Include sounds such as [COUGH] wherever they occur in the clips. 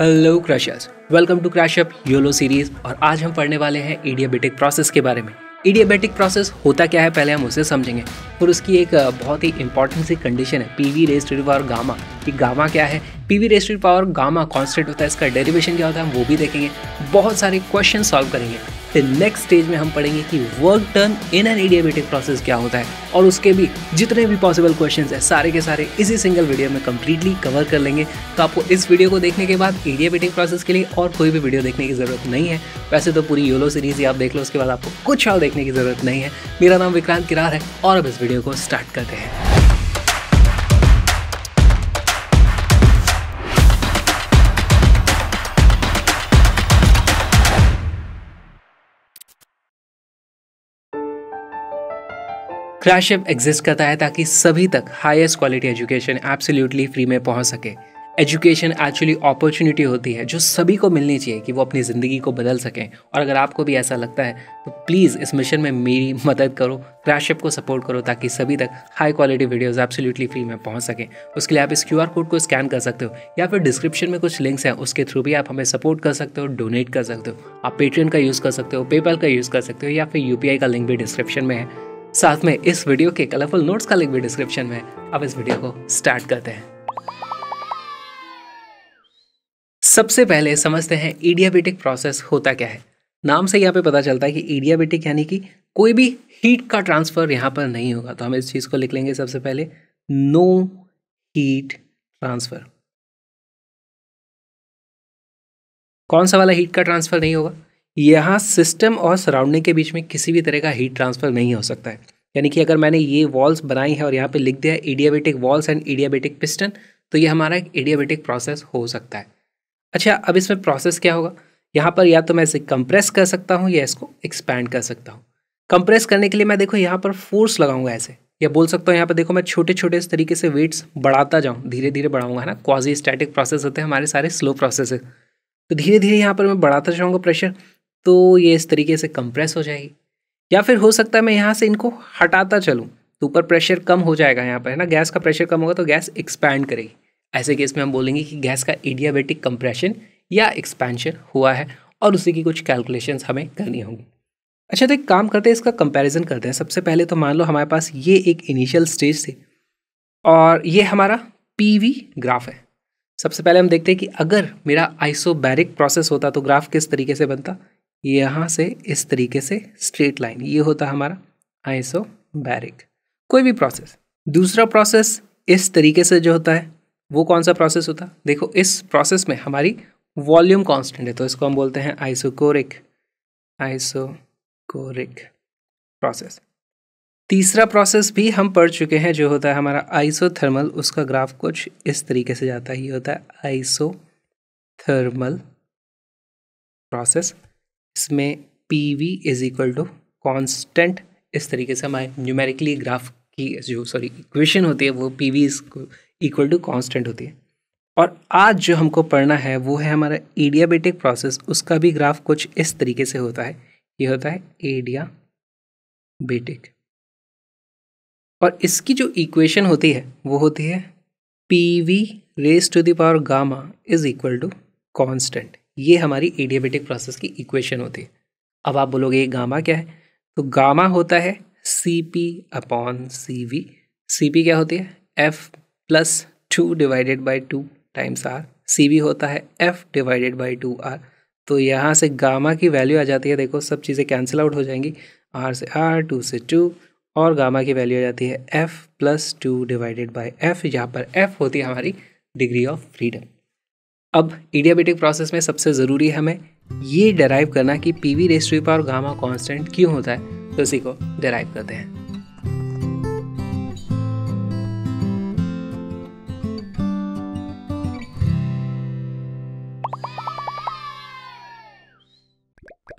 Hello crushers welcome to crash up YOLO series और आज हम पढ़ने वाले हैं इडियाबेटिक प्रोसेस के बारे में इडियाबेटिक प्रोसेस होता क्या है पहले हम उसे समझेंगे और उसकी एक बहुत ही इंपॉर्टेंट सी कंडीशन है पी वी रेस्ट और गामा कि गामा क्या है P V raised to power gamma constant होता है इसका डेरिवेशन क्या होता है हम वो भी देखेंगे बहुत सारे क्वेश्चन सॉल्व करेंगे फिर नेक्स्ट स्टेज में हम पढ़ेंगे कि work done in an adiabatic process क्या होता है और उसके भी जितने भी पॉसिबल क्वेश्चन है सारे के सारे इसी सिंगल वीडियो में कंप्लीटली कवर कर लेंगे तो आपको इस वीडियो को देखने के बाद एडियाबेटिक प्रोसेस के लिए और कोई भी वीडियो देखने की ज़रूरत नहीं है वैसे तो पूरी योलो सीरीज़ ही आप देख लो उसके बाद आपको कुछ और देखने की ज़रूरत नहीं है मेरा नाम विक्रांत किरार है और अब इस वीडियो को स्टार्ट करते हैं क्रैश एप एग्जिस्ट करता है ताकि सभी तक highest quality education absolutely free में पहुंच सके एजुकेशन एक्चुअली अपॉर्चुनिटी होती है जो सभी को मिलनी चाहिए कि वो अपनी ज़िंदगी को बदल सकें और अगर आपको भी ऐसा लगता है तो प्लीज़ इस मिशन में मेरी मदद करो क्रैशअप को सपोर्ट करो ताकि सभी तक high quality videos absolutely free में पहुँच सकें उसके लिए आप इस क्यू कोड को स्कैन कर सकते हो या फिर डिस्क्रिप्शन में कुछ लिंक्स हैं उसके थ्रू भी आप हमें सपोर्ट कर सकते हो डोनेट कर सकते हो आप पेटीएम का यूज़ कर सकते हो पेपल का यूज़ कर सकते हो या फिर यू का लिंक भी डिस्क्रिप्शन में है साथ में इस वीडियो के कलरफुल नोट्स का लिंक भी डिस्क्रिप्शन में अब इस वीडियो को स्टार्ट करते हैं सबसे पहले समझते हैं एडियाबेटिक प्रोसेस होता क्या है नाम से यहाँ पे पता चलता है कि एडियाबेटिक यानी कि कोई भी हीट का ट्रांसफ़र यहाँ पर नहीं होगा तो हम इस चीज़ को लिख लेंगे सबसे पहले नो हीट ट्रांसफ़र कौन सा वाला हीट का ट्रांसफ़र नहीं होगा यहाँ सिस्टम और सराउंडिंग के बीच में किसी भी तरह का हीट ट्रांसफ़र नहीं हो सकता है यानी कि अगर मैंने ये वॉल्स बनाई है और यहाँ पे लिख दिया है adiabatic walls and adiabatic piston तो ये हमारा एक एडियाबेटिक प्रोसेस हो सकता है अच्छा अब इसमें प्रोसेस क्या होगा यहाँ पर या तो मैं इसे कंप्रेस कर सकता हूँ या इसको एक्सपैंड कर सकता हूँ कंप्रेस करने के लिए मैं देखो यहाँ पर फोर्स लगाऊंगा ऐसे या बोल सकता हूँ यहाँ पर देखो मैं छोटे छोटे इस तरीके से वेट्स बढ़ाता जाऊँ धीरे धीरे बढ़ाऊंगा है ना क्वाजी स्टैटिक प्रोसेस होते हैं हमारे सारे स्लो प्रोसेस तो धीरे धीरे यहाँ पर मैं बढ़ाता जाऊँगा प्रेशर तो ये इस तरीके से कंप्रेस हो जाएगी या फिर हो सकता है मैं यहाँ से इनको हटाता चलूँ तो ऊपर प्रेशर कम हो जाएगा यहाँ पर है ना गैस का प्रेशर कम होगा तो गैस एक्सपैंड करेगी ऐसे केस में हम बोलेंगे कि गैस का एडियाबेटिक कंप्रेशन या एक्सपेंशन हुआ है और उसी की कुछ कैलकुलेशंस हमें करनी होंगी अच्छा तो एक काम करते हैं इसका कंपैरिजन करते हैं सबसे पहले तो मान लो हमारे पास ये एक इनिशियल स्टेज थी और ये हमारा पीवी ग्राफ है सबसे पहले हम देखते हैं कि अगर मेरा आइसोबैरिक प्रोसेस होता तो ग्राफ किस तरीके से बनता यहाँ से इस तरीके से स्ट्रेट लाइन ये होता हमारा आइसो बैरिक कोई भी प्रोसेस दूसरा प्रोसेस इस तरीके से जो होता है वो कौन सा प्रोसेस होता है देखो इस प्रोसेस में हमारी वॉल्यूम कांस्टेंट है तो इसको हम बोलते हैं आइसोकोरिक आइसोकोरिक प्रोसेस तीसरा प्रोसेस भी हम पढ़ चुके हैं जो होता है हमारा आइसोथर्मल उसका ग्राफ कुछ इस तरीके से जाता है ये होता है आइसोथर्मल प्रोसेस इसमें P V is equal to constant इस तरीके से हमारे न्यूमेरिकली ग्राफ की जो सॉरी इक्वेशन होती है वो P V is equal to constant होती है और आज जो हमको पढ़ना है वो है हमारा एडियाबेटिक प्रोसेस उसका भी ग्राफ कुछ इस तरीके से होता है ये होता है एडिया बेटिक और इसकी जो इक्वेशन होती है वो होती है P V race to the power gamma is equal to constant ये हमारी एडियाबेटिक प्रोसेस की इक्वेशन होती है अब आप बोलोगे ये गामा क्या है तो गामा होता है C P upon C V C P क्या होती है F plus two divided by two times R C V होता है F divided by two R तो यहाँ से गामा की वैल्यू आ जाती है देखो सब चीज़ें कैंसिल आउट हो जाएंगी आर से आर टू से टू और गामा की वैल्यू आ जाती है F plus two divided by F यहाँ पर एफ़ होती है हमारी डिग्री ऑफ फ्रीडम अब इडियाबेटिक प्रोसेस में सबसे ज़रूरी है हमें ये डराइव करना कि P V raised to power gamma constant क्यों होता है तो इसी को डराइव करते हैं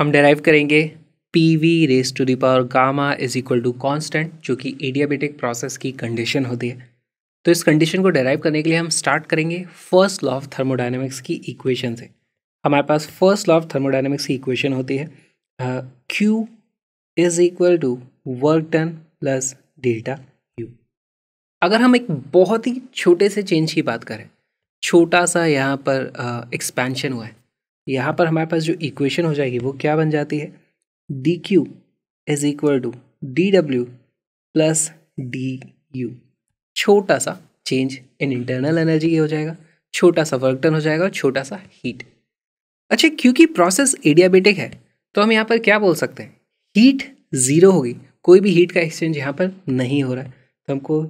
हम डेराइव करेंगे P V race to the power gamma is equal to constant जो कि एडियाबेटिक प्रोसेस की कंडीशन होती है तो इस कंडीशन को डेराइव करने के लिए हम स्टार्ट करेंगे फर्स्ट लॉ ऑफ थर्मोडाइनमिक्स की इक्वेशन से हमारे पास फर्स्ट लॉ ऑफ थर्मोडाइनमिक्स की इक्वेशन होती है Q is equal to work done plus delta U अगर हम एक बहुत ही छोटे से चेंज की बात करें छोटा सा यहाँ पर एक्सपेंशन uh, हुआ है यहाँ पर हमारे पास जो इक्वेशन हो जाएगी वो क्या बन जाती है D Q is equal to D W plus D U छोटा सा चेंज इन इंटरनल एनर्जी हो जाएगा छोटा सा वर्क डन हो जाएगा और छोटा सा हीट अच्छा क्योंकि प्रोसेस एडियाबेटिक है तो हम यहाँ पर क्या बोल सकते हैं हीट ज़ीरो होगी कोई भी हीट का एक्सचेंज यहाँ पर नहीं हो रहा है तो हमको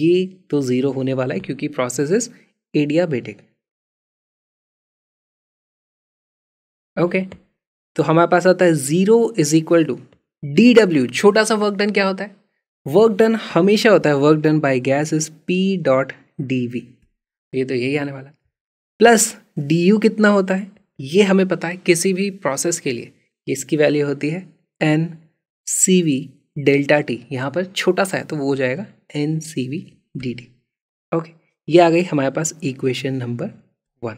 ये तो ज़ीरो होने वाला है क्योंकि प्रोसेस इज एडियाबेटिक ओके तो हमारे पास आता है zero is equal to D W छोटा सा वर्क डन क्या होता है वर्क डन हमेशा होता है work done by gas is P dot D V ये तो यही आने वाला प्लस डी यू कितना होता है ये हमें पता है किसी भी प्रोसेस के लिए इसकी वैल्यू होती है N C V delta T यहाँ पर छोटा सा है तो वो हो जाएगा N C V D T okay ये आ गई हमारे पास इक्वेशन नंबर वन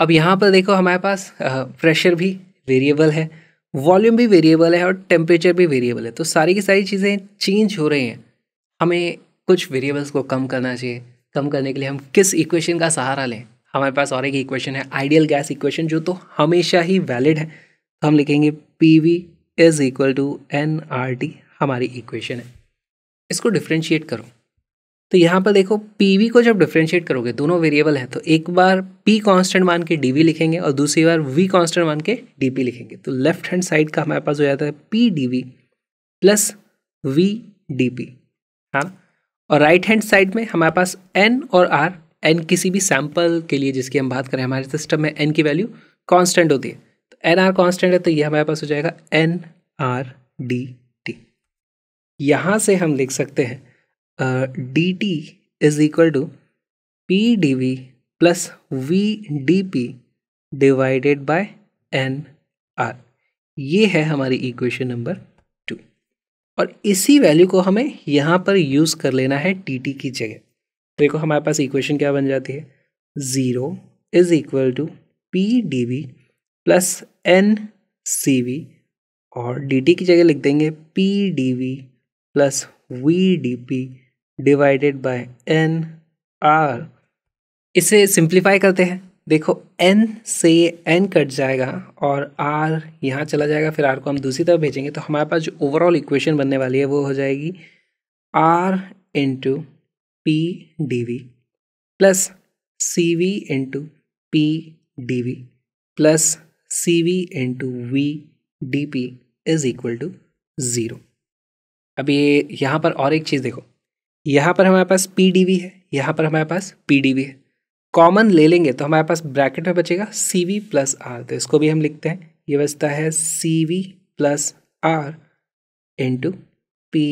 अब यहाँ पर देखो हमारे पास प्रेशर भी वेरिएबल है वॉल्यूम भी वेरिएबल है और टेम्परेचर भी वेरिएबल है तो सारी की सारी चीज़ें चेंज हो रही हैं हमें कुछ वेरिएबल्स को कम करना चाहिए कम करने के लिए हम किस इक्वेशन का सहारा लें हमारे पास और एक इक्वेशन है आइडियल गैस इक्वेशन जो तो हमेशा ही वैलिड है तो हम लिखेंगे P V is equal to N R T हमारी इक्वेशन है इसको डिफ्रेंशिएट करो तो यहाँ पर देखो पी वी को जब डिफ्रेंशिएट करोगे दोनों वेरिएबल हैं तो एक बार पी कांस्टेंट मान के डी वी लिखेंगे और दूसरी बार वी कांस्टेंट मान के डी लिखेंगे तो लेफ्ट हैंड साइड का हमारे पास हो जाता है P D V plus V D P हाँ और राइट हैंड साइड में हमारे पास एन और आर एन किसी भी सैम्पल के लिए जिसकी हम बात करें हमारे सिस्टम में एन की वैल्यू कॉन्स्टेंट होती है तो एन आर कॉन्स्टेंट है तो ये हमारे पास हो जाएगा एन आर डी टी यहाँ से हम लिख सकते हैं D T is equal to P D V plus V D P divided by N R ये है हमारी इक्वेशन नंबर टू और इसी वैल्यू को हमें यहाँ पर यूज़ कर लेना है टी टी की जगह देखो हमारे पास इक्वेशन क्या बन जाती है zero is equal to P D V plus N C V और डी टी की जगह लिख देंगे P D V plus V D P divided by N R इसे सिंप्लीफाई करते हैं देखो एन से एन कट जाएगा और आर यहाँ चला जाएगा फिर आर को हम दूसरी तरफ भेजेंगे तो हमारे पास जो ओवरऑल इक्वेशन बनने वाली है वो हो जाएगी R into P D V plus C V into P D V plus C V into V D P is equal to zero अब ये यहाँ पर और एक चीज़ देखो यहाँ पर हमारे पास पी डी वी है यहाँ पर हमारे पास पी डी वी है कॉमन ले लेंगे तो हमारे पास ब्रैकेट में बचेगा सी वी प्लस आर तो इसको भी हम लिखते हैं ये बचता है C V plus R into P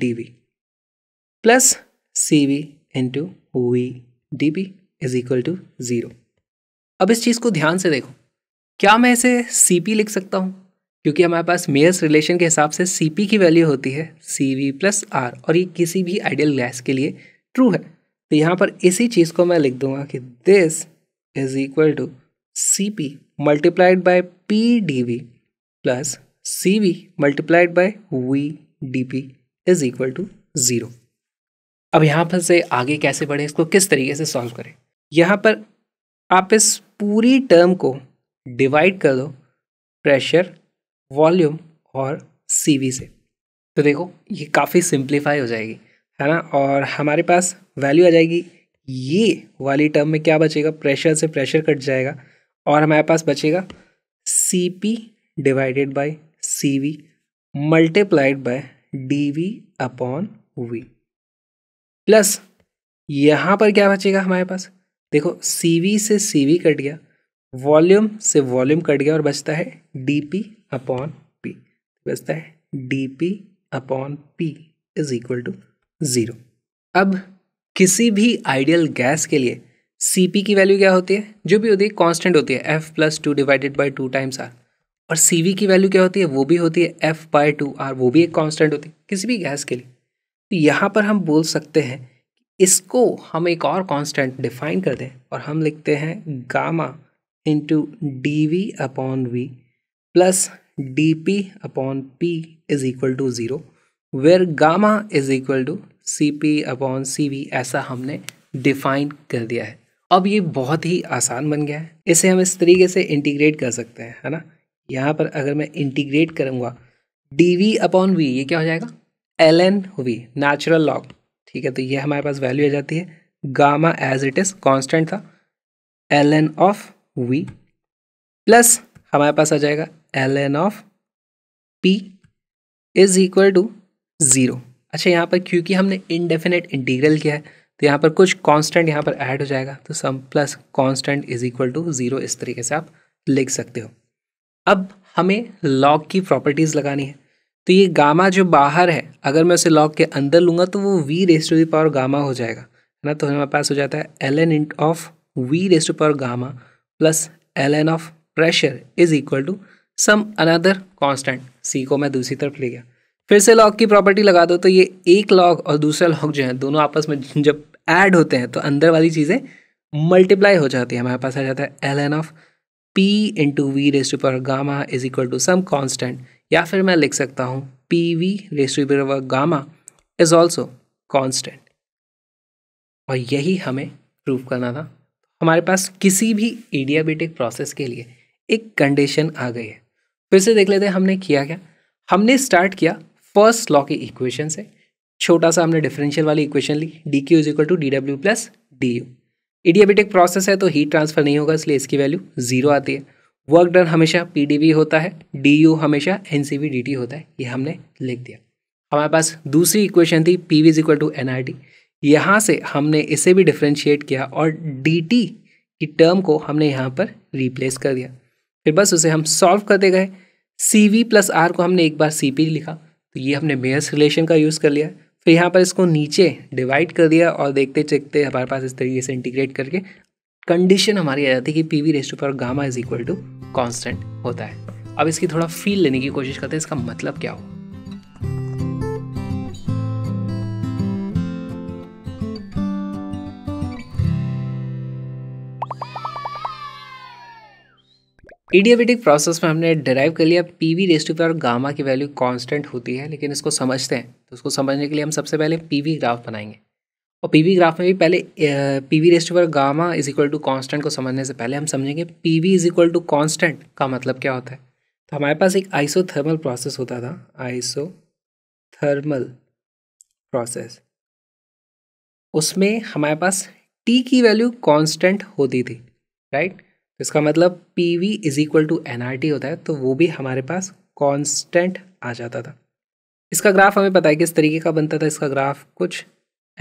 D V plus C V into V D B is equal to zero अब इस चीज़ को ध्यान से देखो क्या मैं इसे सी पी लिख सकता हूँ क्योंकि हमारे पास मेयर्स रिलेशन के हिसाब से सी पी की वैल्यू होती है सी वी प्लस आर और ये किसी भी आइडियल गैस के लिए ट्रू है तो यहाँ पर इसी चीज़ को मैं लिख दूंगा कि this is equal to C P multiplied by P D V plus C V multiplied by V D P is equal to zero अब यहाँ पर से आगे कैसे बढ़े इसको किस तरीके से सॉल्व करें यहाँ पर आप इस पूरी टर्म को डिवाइड कर दो प्रेशर वॉल्यूम और सी से तो देखो ये काफ़ी सिंप्लीफाई हो जाएगी है ना और हमारे पास वैल्यू आ जाएगी ये वाली टर्म में क्या बचेगा प्रेशर से प्रेशर कट जाएगा और हमारे पास बचेगा C P divided by C V multiplied by D V upon V plus यहाँ पर क्या बचेगा हमारे पास देखो सी वी से सी वी कट गया वॉल्यूम से वॉल्यूम कट गया और बचता है डी पी अपॉन पी बचता है D P upon P is equal to zero अब किसी भी आइडियल गैस के लिए सी पी की वैल्यू क्या होती है जो भी होती है कॉन्स्टेंट होती है F plus two divided by two times R और सी वी की वैल्यू क्या होती है वो भी होती है एफ बाई टू आर वो भी एक कॉन्स्टेंट होती है किसी भी गैस के लिए तो यहाँ पर हम बोल सकते हैं इसको हम एक और कांस्टेंट डिफाइन कर दें और हम लिखते हैं gamma into D V upon V plus D P upon P is equal to zero where gamma is equal to C P upon C V ऐसा हमने डिफाइन कर दिया है अब ये बहुत ही आसान बन गया है इसे हम इस तरीके से इंटीग्रेट कर सकते हैं है ना यहाँ पर अगर मैं इंटीग्रेट करूँगा डी वी अपॉन वी ये क्या हो जाएगा L N V natural log ठीक है तो ये हमारे पास वैल्यू आ जाती है gamma as it is constant था L N of V plus हमारे पास आ जाएगा L N of P is equal to zero अच्छा यहाँ पर क्योंकि हमने इनडेफिनेट इंटीग्रल किया है तो यहाँ पर कुछ कांस्टेंट यहाँ पर ऐड हो जाएगा तो some plus constant is equal to zero इस तरीके से आप लिख सकते हो अब हमें लॉग की प्रॉपर्टीज़ लगानी है तो ये गामा जो बाहर है अगर मैं उसे लॉग के अंदर लूँगा तो वो V race to the power gamma हो जाएगा है ना तो हमारे पास हो जाता है एल एन इंट of V race to power gamma plus L N of pressure is equal to some another constant C को मैं दूसरी तरफ ले गया फिर से लॉग की प्रॉपर्टी लगा दो तो ये एक लॉग और दूसरा लॉग जो है दोनों आपस में जब ऐड होते हैं तो अंदर वाली चीज़ें मल्टीप्लाई हो जाती है हमारे पास आ जाता है L N of P into V race to power gamma is equal to some constant या फिर मैं लिख सकता हूँ P V race to power gamma is also constant और यही हमें प्रूव करना था हमारे पास किसी भी एडियाबेटिक प्रोसेस e के लिए एक कंडीशन आ गई है फिर से देख लेते हैं हमने किया क्या हमने स्टार्ट किया फर्स्ट लॉ के इक्वेशन से छोटा सा हमने डिफरेंशियल वाली इक्वेशन ली D Q is equal to D W plus D U adiabatic process है तो हीट ट्रांसफर नहीं होगा इसलिए इसकी वैल्यू जीरो आती है वर्क डन हमेशा पी डी वी होता है डी यू हमेशा N C V D T होता है ये हमने लिख दिया हमारे पास दूसरी इक्वेशन थी P V is equal to N R T यहाँ से हमने इसे भी डिफ्रेंशिएट किया और डी टी की टर्म को हमने यहाँ पर रिप्लेस कर दिया फिर बस उसे हम सॉल्व करते गए सी वी प्लस आर को हमने एक बार सी पी लिखा तो ये हमने मेयर्स रिलेशन का यूज़ कर लिया फिर यहाँ पर इसको नीचे डिवाइड कर दिया और देखते देखते हमारे पास इस तरीके से इंटीग्रेट करके कंडीशन हमारी आ जाती है कि P V raise to power gamma is equal to constant होता है अब इसकी थोड़ा फील लेने की कोशिश करते हैं इसका मतलब क्या हो इडियाबेटिक प्रोसेस में हमने डिराइव कर लिया पी वी रेस्ट पर गामा की वैल्यू कांस्टेंट होती है लेकिन इसको समझते हैं तो उसको समझने के लिए हम सबसे पहले पी वी ग्राफ बनाएंगे और पी वी ग्राफ में भी पहले पी वी रेस्ट पर gamma is equal to constant को समझने से पहले हम समझेंगे P V is equal to constant का मतलब क्या होता है तो हमारे पास एक आइसो थर्मल प्रोसेस होता था आइसो थर्मल प्रोसेस उसमें हमारे पास टी की वैल्यू कॉन्स्टेंट होती थी राइट इसका मतलब P V is equal to N R T होता है तो वो भी हमारे पास कॉन्स्टेंट आ जाता था इसका ग्राफ हमें पता है किस तरीके का बनता था इसका ग्राफ कुछ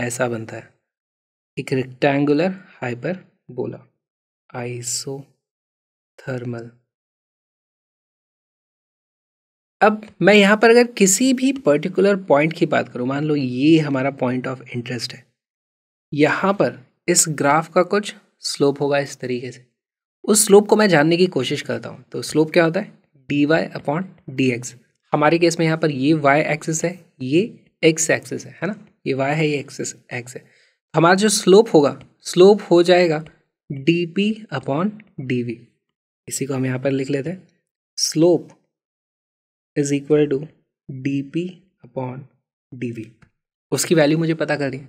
ऐसा बनता है एक rectangular hyperbola isothermal अब मैं यहाँ पर अगर किसी भी पर्टिकुलर पॉइंट की बात करूँ मान लो ये हमारा पॉइंट ऑफ इंटरेस्ट है यहाँ पर इस ग्राफ का कुछ स्लोप होगा इस तरीके से उस स्लोप को मैं जानने की कोशिश करता हूँ तो स्लोप क्या होता है D Y upon D x हमारे केस में यहाँ पर ये वाई एक्सिस है ये एक्स एक्सिस है है ना ये वाई है ये एक्सिस एक्स है हमारा जो स्लोप होगा स्लोप हो जाएगा D P upon D V इसी को हम यहाँ पर लिख लेते हैं slope is equal to D P upon D V उसकी वैल्यू मुझे पता करनी है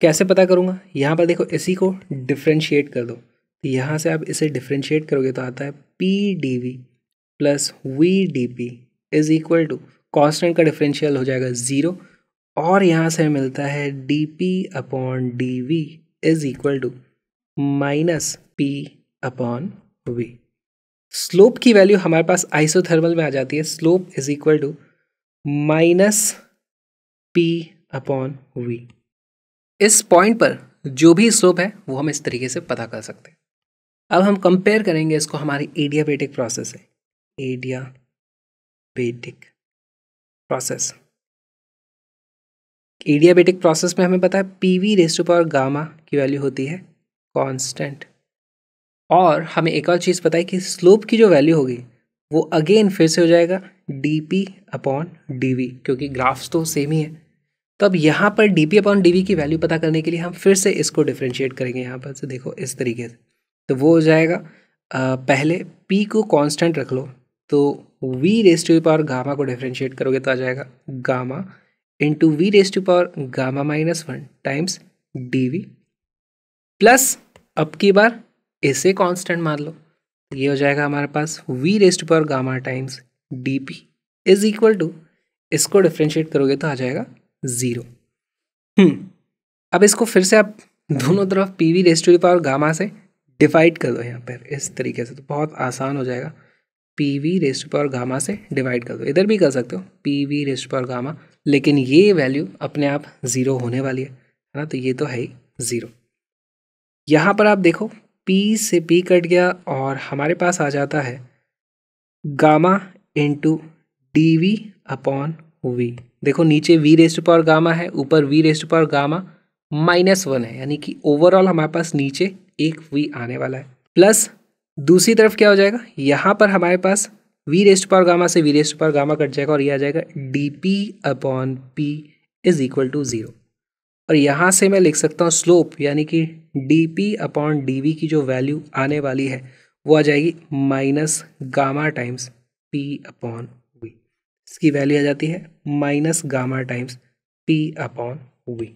कैसे पता करूँगा यहाँ पर देखो इसी को डिफ्रेंशिएट कर दो तो यहाँ से आप इसे डिफ्रेंशिएट करोगे तो आता है P D V plus V D P is equal to constant का डिफरेंशियल हो जाएगा ज़ीरो और यहाँ से मिलता है D P upon D V is equal to minus P upon V slope की वैल्यू हमारे पास आइसोथर्मल में आ जाती है slope is equal to minus P upon V इस पॉइंट पर जो भी स्लोप है वो हम इस तरीके से पता कर सकते हैं अब हम कंपेयर करेंगे इसको हमारी एडियाबेटिक प्रोसेस से एडियाबेटिक प्रोसेस एडियाबेटिक प्रोसेस में हमें पता है P V raise power gamma की वैल्यू होती है कांस्टेंट और हमें एक और चीज़ पता है कि स्लोप की जो वैल्यू होगी वो अगेन फिर से हो जाएगा D P upon D V क्योंकि ग्राफ्स तो सेम ही है तो अब यहाँ पर D P upon D V की वैल्यू पता करने के लिए हम फिर से इसको डिफ्रेंशिएट करेंगे यहाँ पर से देखो इस तरीके से तो वो हो जाएगा आ, पहले पी को कांस्टेंट रख लो तो V rest to power gamma को डिफ्रेंशिएट करोगे तो आ जाएगा gamma into V rest to power gamma minus one times D V plus अब की बार इसे कांस्टेंट मान लो ये हो जाएगा हमारे पास V rest to power gamma times D P is equal to इसको डिफ्रेंशिएट करोगे तो आ जाएगा ज़ीरो हम्म, अब इसको फिर से आप दोनों तरफ P V rest to power gamma से डिवाइड कर दो यहाँ पर इस तरीके से तो बहुत आसान हो जाएगा P V raised power gamma से डिवाइड कर दो इधर भी कर सकते हो P V raised power gamma लेकिन ये वैल्यू अपने आप ज़ीरो होने वाली है है ना तो ये तो है ही ज़ीरो यहाँ पर आप देखो पी से पी कट गया और हमारे पास आ जाता है gamma into D V upon V देखो नीचे वी रेस्ट पावर गामा है ऊपर V raised power gamma minus one है यानी कि ओवरऑल हमारे पास नीचे एक वी आने वाला है प्लस दूसरी तरफ क्या हो जाएगा यहाँ पर हमारे पास वी रेस्ट पावर गामा से V raised power gamma cut जाएगा और ये आ जाएगा D P upon P is equal to zero और यहाँ से मैं लिख सकता हूँ स्लोप यानी कि D P upon D V की जो वैल्यू आने वाली है वो आ जाएगी minus gamma times P upon V इसकी वैल्यू आ जाती है minus gamma times P upon V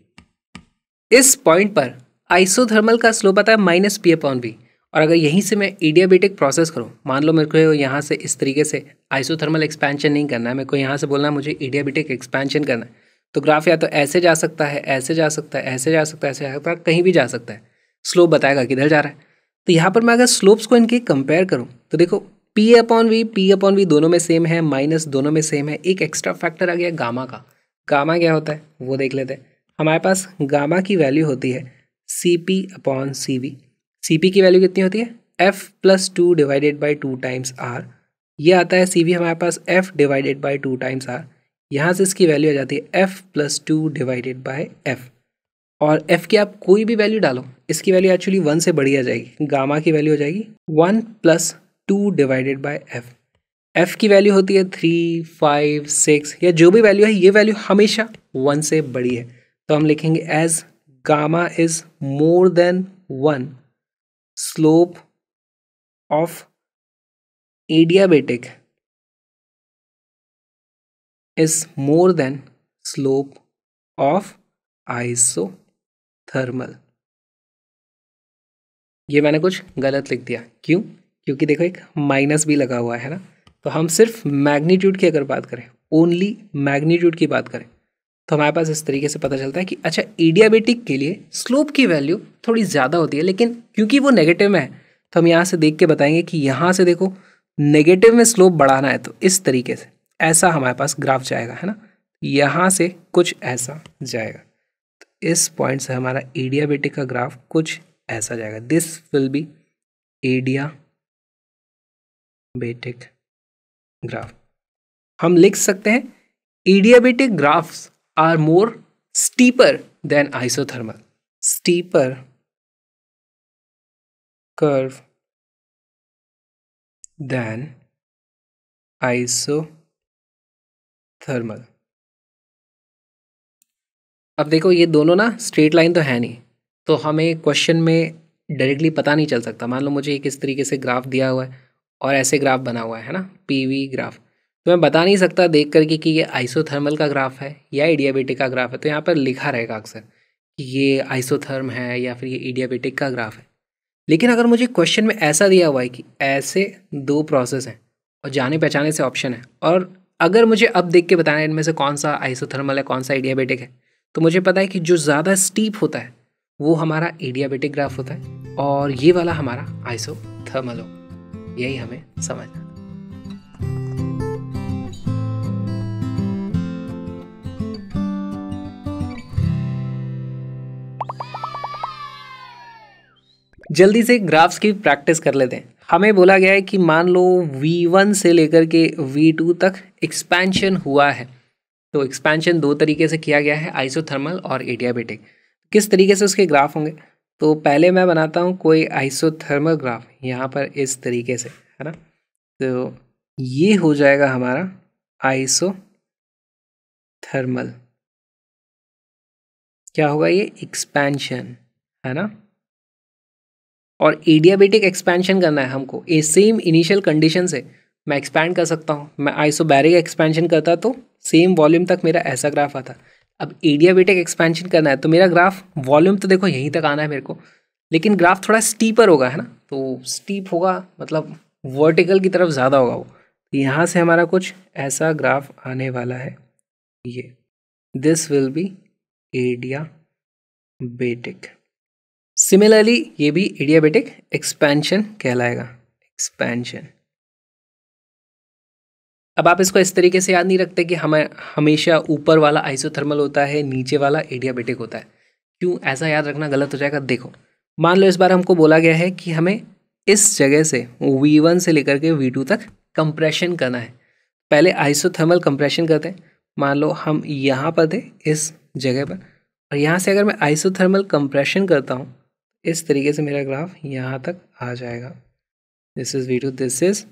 इस पॉइंट पर आइसोथर्मल का स्लोप आता है माइनस पी अपॉन वी और अगर यहीं से मैं एडियाबेटिक प्रोसेस करूँ मान लो मेरे को यहाँ से इस तरीके से आइसोथर्मल एक्सपेंशन नहीं करना है मेरे को यहाँ से बोलना है मुझे एडियाबेटिक एक्सपेंशन करना है तो ग्राफ या तो ऐसे जा सकता है ऐसे जा सकता है ऐसे जा सकता है ऐसे जा सकता है कहीं भी जा सकता है स्लोप बताएगा किधर जा रहा है तो यहाँ पर मैं अगर स्लोप्स को इनके कंपेयर करूँ तो देखो P upon V P upon V दोनों में सेम है माइनस दोनों में सेम है एक एक्स्ट्रा फैक्टर आ गया गामा का गामा क्या होता है वो देख लेते हैं हमारे पास गामा की वैल्यू होती है C P upon C V C P की वैल्यू कितनी होती है F plus two divided by two times R ये आता है सी वी हमारे पास F divided by two times R यहाँ से इसकी वैल्यू आ जाती है F plus two divided by F और एफ की आप कोई भी वैल्यू डालो इसकी वैल्यू एक्चुअली वन से बढ़ी आ जाएगी गामा की वैल्यू हो जाएगी one plus two divided by F F की वैल्यू होती है थ्री फाइव सिक्स या जो भी वैल्यू है ये वैल्यू हमेशा वन से बड़ी है तो हम लिखेंगे as gamma is more than 1 slope of adiabatic is more than slope of isothermal ये मैंने कुछ गलत लिख दिया क्यों क्योंकि देखो एक माइनस भी लगा हुआ है ना तो हम सिर्फ मैग्नीट्यूड की अगर बात करें ओनली मैग्नीट्यूड की बात करें तो हमारे पास इस तरीके से पता चलता है कि अच्छा एडियाबेटिक e के लिए स्लोप की वैल्यू थोड़ी ज़्यादा होती है लेकिन क्योंकि वो नेगेटिव में है तो हम यहाँ से देख के बताएंगे कि यहाँ से देखो नेगेटिव में स्लोप बढ़ाना है तो इस तरीके से ऐसा हमारे पास ग्राफ जाएगा है ना यहाँ से कुछ ऐसा जाएगा तो इस पॉइंट से हमारा एडियाबेटिक e का ग्राफ कुछ ऐसा जाएगा this will be adiabatic graph हम लिख सकते हैं adiabatic e graphs are more steeper than steeper Steeper curve isothermal अब देखो ये दोनों ना स्ट्रेट लाइन तो है नहीं तो हमें क्वेश्चन में डायरेक्टली पता नहीं चल सकता मान लो मुझे एक इस तरीके से ग्राफ दिया हुआ है और ऐसे ग्राफ बना हुआ है ना पीवी ग्राफ तो मैं बता नहीं सकता देख करके कि ये आइसोथर्मल का ग्राफ है या एडियाबेटिक का ग्राफ है तो यहाँ पर लिखा रहेगा अक्सर कि ये आइसोथर्म है या फिर ये एडियाबेटिक का ग्राफ है लेकिन अगर मुझे क्वेश्चन में ऐसा दिया हुआ है कि ऐसे दो प्रोसेस हैं और जाने पहचाने से ऑप्शन है और अगर मुझे अब देख के बताना है इनमें से कौन सा आइसोथर्मल है कौन सा एडियाबेटिक है तो मुझे पता है कि जो ज़्यादा स्टीप होता है वो हमारा एडियाबेटिक ग्राफ होता है और ये वाला हमारा आइसोथर्मल हो यही हमें समझना जल्दी से ग्राफ्स की प्रैक्टिस कर लेते हैं हमें बोला गया है कि मान लो V1 से लेकर के V2 तक एक्सपेंशन हुआ है तो एक्सपेंशन दो तरीके से किया गया है आइसोथर्मल और एडियाबेटिक किस तरीके से उसके ग्राफ होंगे तो पहले मैं बनाता हूँ कोई आइसोथर्मल ग्राफ यहाँ पर इस तरीके से है ना तो ये हो जाएगा हमारा आइसो थर्मल क्या होगा ये एक्सपेंशन है ना और एडियाबेटिक एक्सपेंशन करना है हमको ए सेम इनिशियल कंडीशन से मैं एक्सपैंड कर सकता हूँ मैं आइसोबैरिक एक्सपेंशन करता तो सेम वॉल्यूम तक मेरा ऐसा ग्राफ आता अब एडियाबेटिक एक्सपेंशन करना है तो मेरा ग्राफ वॉल्यूम तो देखो यहीं तक आना है मेरे को लेकिन ग्राफ थोड़ा स्टीपर होगा है ना तो स्टीप होगा मतलब वर्टिकल की तरफ ज़्यादा होगा वो यहाँ से हमारा कुछ ऐसा ग्राफ आने वाला है ये this will be adiabatic similarly ये भी एडियाबेटिक एक्सपेंशन कहलाएगा एक्सपेंशन अब आप इसको इस तरीके से याद नहीं रखते कि हमें हमेशा ऊपर वाला आइसोथर्मल होता है नीचे वाला एडियाबेटिक होता है क्यों ऐसा याद रखना गलत हो जाएगा देखो मान लो इस बार हमको बोला गया है कि हमें इस जगह से V1 से लेकर के V2 तक कंप्रेशन करना है पहले आइसोथर्मल कंप्रेशन करते हैं मान लो हम यहाँ पर थे इस जगह पर और यहाँ से अगर मैं आइसोथर्मल कंप्रेशन करता हूँ इस तरीके से मेरा ग्राफ यहाँ तक आ जाएगा this is V two this is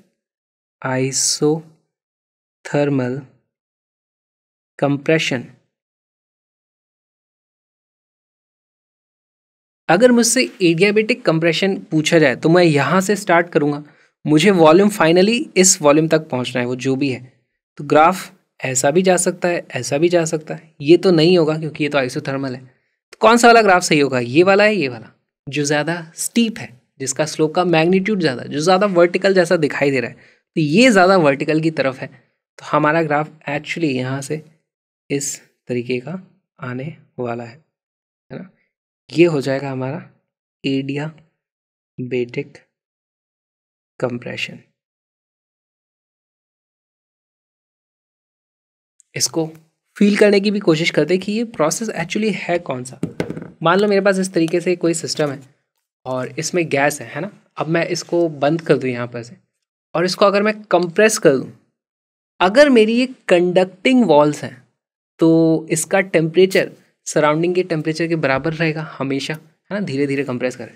isothermal compression अगर मुझसे एडियाबेटिक कंप्रेशन पूछा जाए तो मैं यहाँ से स्टार्ट करूँगा मुझे वॉल्यूम फाइनली इस वॉल्यूम तक पहुँचना है वो जो भी है तो ग्राफ ऐसा भी जा सकता है ऐसा भी जा सकता है ये तो नहीं होगा क्योंकि ये तो आइसोथर्मल है तो कौन सा वाला ग्राफ सही होगा ये वाला है ये वाला जो ज़्यादा स्टीप है जिसका स्लोप का मैग्नीट्यूड ज़्यादा जो ज़्यादा वर्टिकल जैसा दिखाई दे रहा है तो ये ज़्यादा वर्टिकल की तरफ है तो हमारा ग्राफ एक्चुअली यहाँ से इस तरीके का आने वाला है है ना ये हो जाएगा हमारा एडिया बेटिक कंप्रेशन इसको फील करने की भी कोशिश करते कि ये प्रोसेस एक्चुअली है कौन सा मान लो मेरे पास इस तरीके से कोई सिस्टम है और इसमें गैस है है ना अब मैं इसको बंद कर दूँ यहाँ पर से और इसको अगर मैं कंप्रेस कर दूँ अगर मेरी ये कंडक्टिंग वॉल्स हैं तो इसका टेम्परेचर सराउंडिंग के टेम्परेचर के बराबर रहेगा हमेशा है ना धीरे धीरे कंप्रेस करें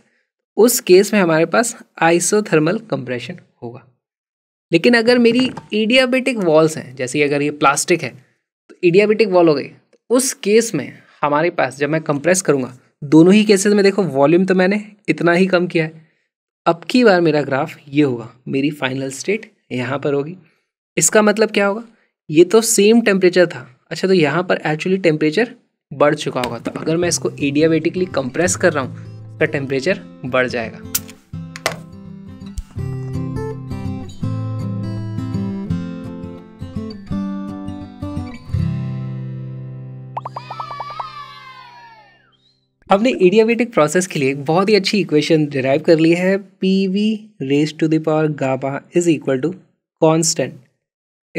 उस केस में हमारे पास आइसोथर्मल कंप्रेशन होगा लेकिन अगर मेरी एडियाबेटिक वॉल्स हैं जैसे अगर ये प्लास्टिक है तो एडियाबेटिक वॉल हो गई तो उस केस में हमारे पास जब मैं कंप्रेस करूँगा दोनों ही केसेस में देखो वॉल्यूम तो मैंने इतना ही कम किया है अब की बार मेरा ग्राफ ये होगा मेरी फाइनल स्टेट यहाँ पर होगी इसका मतलब क्या होगा ये तो सेम टेम्परेचर था अच्छा तो यहाँ पर एक्चुअली टेम्परेचर बढ़ चुका होगा तो अगर मैं इसको एडियाबेटिकली कंप्रेस कर रहा हूँ तो टेम्परेचर बढ़ जाएगा हमने एडियाबेटिक प्रोसेस के लिए एक बहुत ही अच्छी इक्वेशन डिराइव कर ली है P V race to the power gamma is equal to constant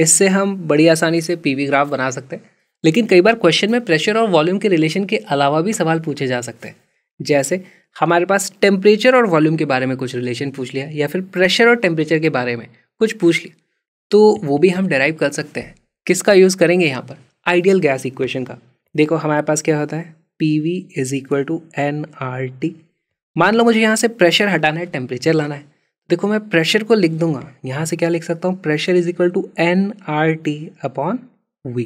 इससे हम बड़ी आसानी से पी वी ग्राफ बना सकते हैं लेकिन कई बार क्वेश्चन में प्रेशर और वॉल्यूम के रिलेशन के अलावा भी सवाल पूछे जा सकते हैं जैसे हमारे पास टेम्परेचर और वॉल्यूम के बारे में कुछ रिलेशन पूछ लिया या फिर प्रेशर और टेम्परेचर के बारे में कुछ पूछ लिया तो वो भी हम डिराइव कर सकते हैं किसका यूज़ करेंगे यहाँ पर आइडियल गैस इक्वेशन का देखो हमारे पास क्या होता है P V is equal to N R T मान लो मुझे यहाँ से प्रेशर हटाना है टेम्परेचर लाना है देखो मैं प्रेशर को लिख दूंगा यहाँ से क्या लिख सकता हूँ pressure is equal to N R T upon V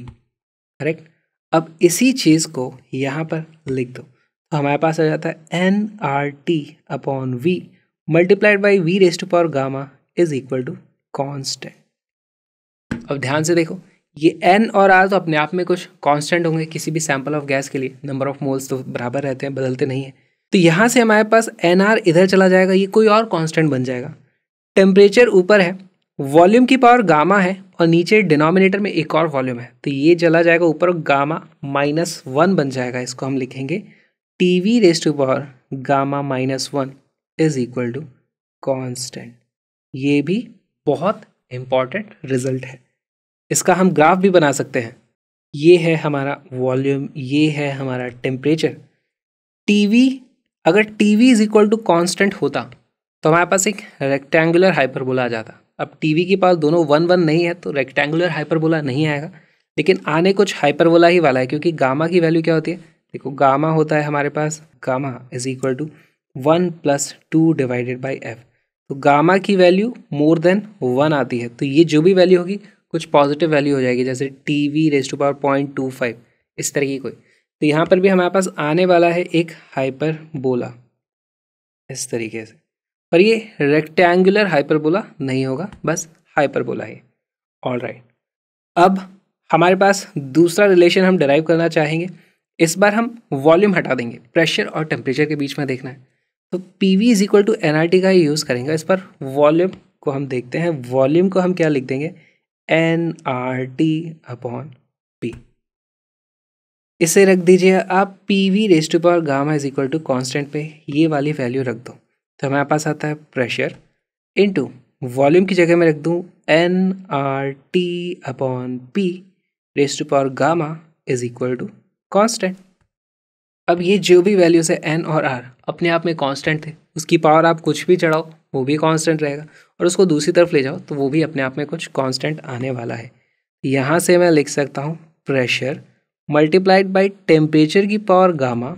correct अब इसी चीज़ को यहाँ पर लिख दो तो हमारे पास आ जाता है N R T upon V multiplied by V raised power gamma is equal to constant अब ध्यान से देखो ये एन और आर तो अपने आप में कुछ कॉन्स्टेंट होंगे किसी भी सैंपल ऑफ गैस के लिए नंबर ऑफ मोल्स तो बराबर रहते हैं बदलते नहीं हैं तो यहाँ से हमारे पास एन आर इधर चला जाएगा ये कोई और कॉन्स्टेंट बन जाएगा टेम्परेचर ऊपर है वॉल्यूम की पावर गामा है और नीचे डिनोमिनेटर में एक और वॉल्यूम है तो ये चला जाएगा ऊपर गामा माइनस वन बन जाएगा इसको हम लिखेंगे T V race to power gamma minus one is equal to constant ये भी बहुत इम्पॉर्टेंट रिजल्ट है इसका हम ग्राफ भी बना सकते हैं ये है हमारा वॉल्यूम ये है हमारा टेम्परेचर टीवी अगर T V is equal to constant होता तो हमारे पास एक रेक्टेंगुलर हाइपरबोला आ जाता अब टीवी के पास दोनों वन वन नहीं है तो रेक्टेंगुलर हाइपरबोला नहीं आएगा लेकिन आने कुछ हाइपरबोला ही वाला है क्योंकि गामा की वैल्यू क्या होती है देखो गामा होता है हमारे पास gamma is equal to one plus two divided by F तो गामा की वैल्यू मोर देन वन आती है तो ये जो भी वैल्यू होगी कुछ पॉजिटिव वैल्यू हो जाएगी जैसे T V race to power point two five इस तरह की कोई तो यहाँ पर भी हमारे पास आने वाला है एक हाइपरबोला इस तरीके से पर ये रेक्टेंगुलर हाइपरबोला नहीं होगा बस हाइपरबोला है ऑल राइट अब हमारे पास दूसरा रिलेशन हम डराइव करना चाहेंगे इस बार हम वॉल्यूम हटा देंगे प्रेशर और टेम्परेचर के बीच में देखना है तो P V is equal to N R T का यूज़ करेंगे इस पर वॉल्यूम को हम देखते हैं वॉल्यूम को हम क्या लिख देंगे N R T upon P इसे रख दीजिए आप P V race to power gamma is equal to constant पे ये वाली वैल्यू रख दो तो हमारे पास आता है प्रेशर टू वॉल्यूम की जगह मैं रख दूँ N R T upon P raise to power gamma is equal to constant अब ये जो भी वैल्यूज है एन और आर अपने आप में कॉन्स्टेंट थे उसकी पावर आप कुछ भी चढ़ाओ वो भी कॉन्स्टेंट रहेगा और उसको दूसरी तरफ ले जाओ तो वो भी अपने आप में कुछ कांस्टेंट आने वाला है यहाँ से मैं लिख सकता हूँ प्रेशर मल्टीप्लाइड बाई टेम्परेचर की power gamma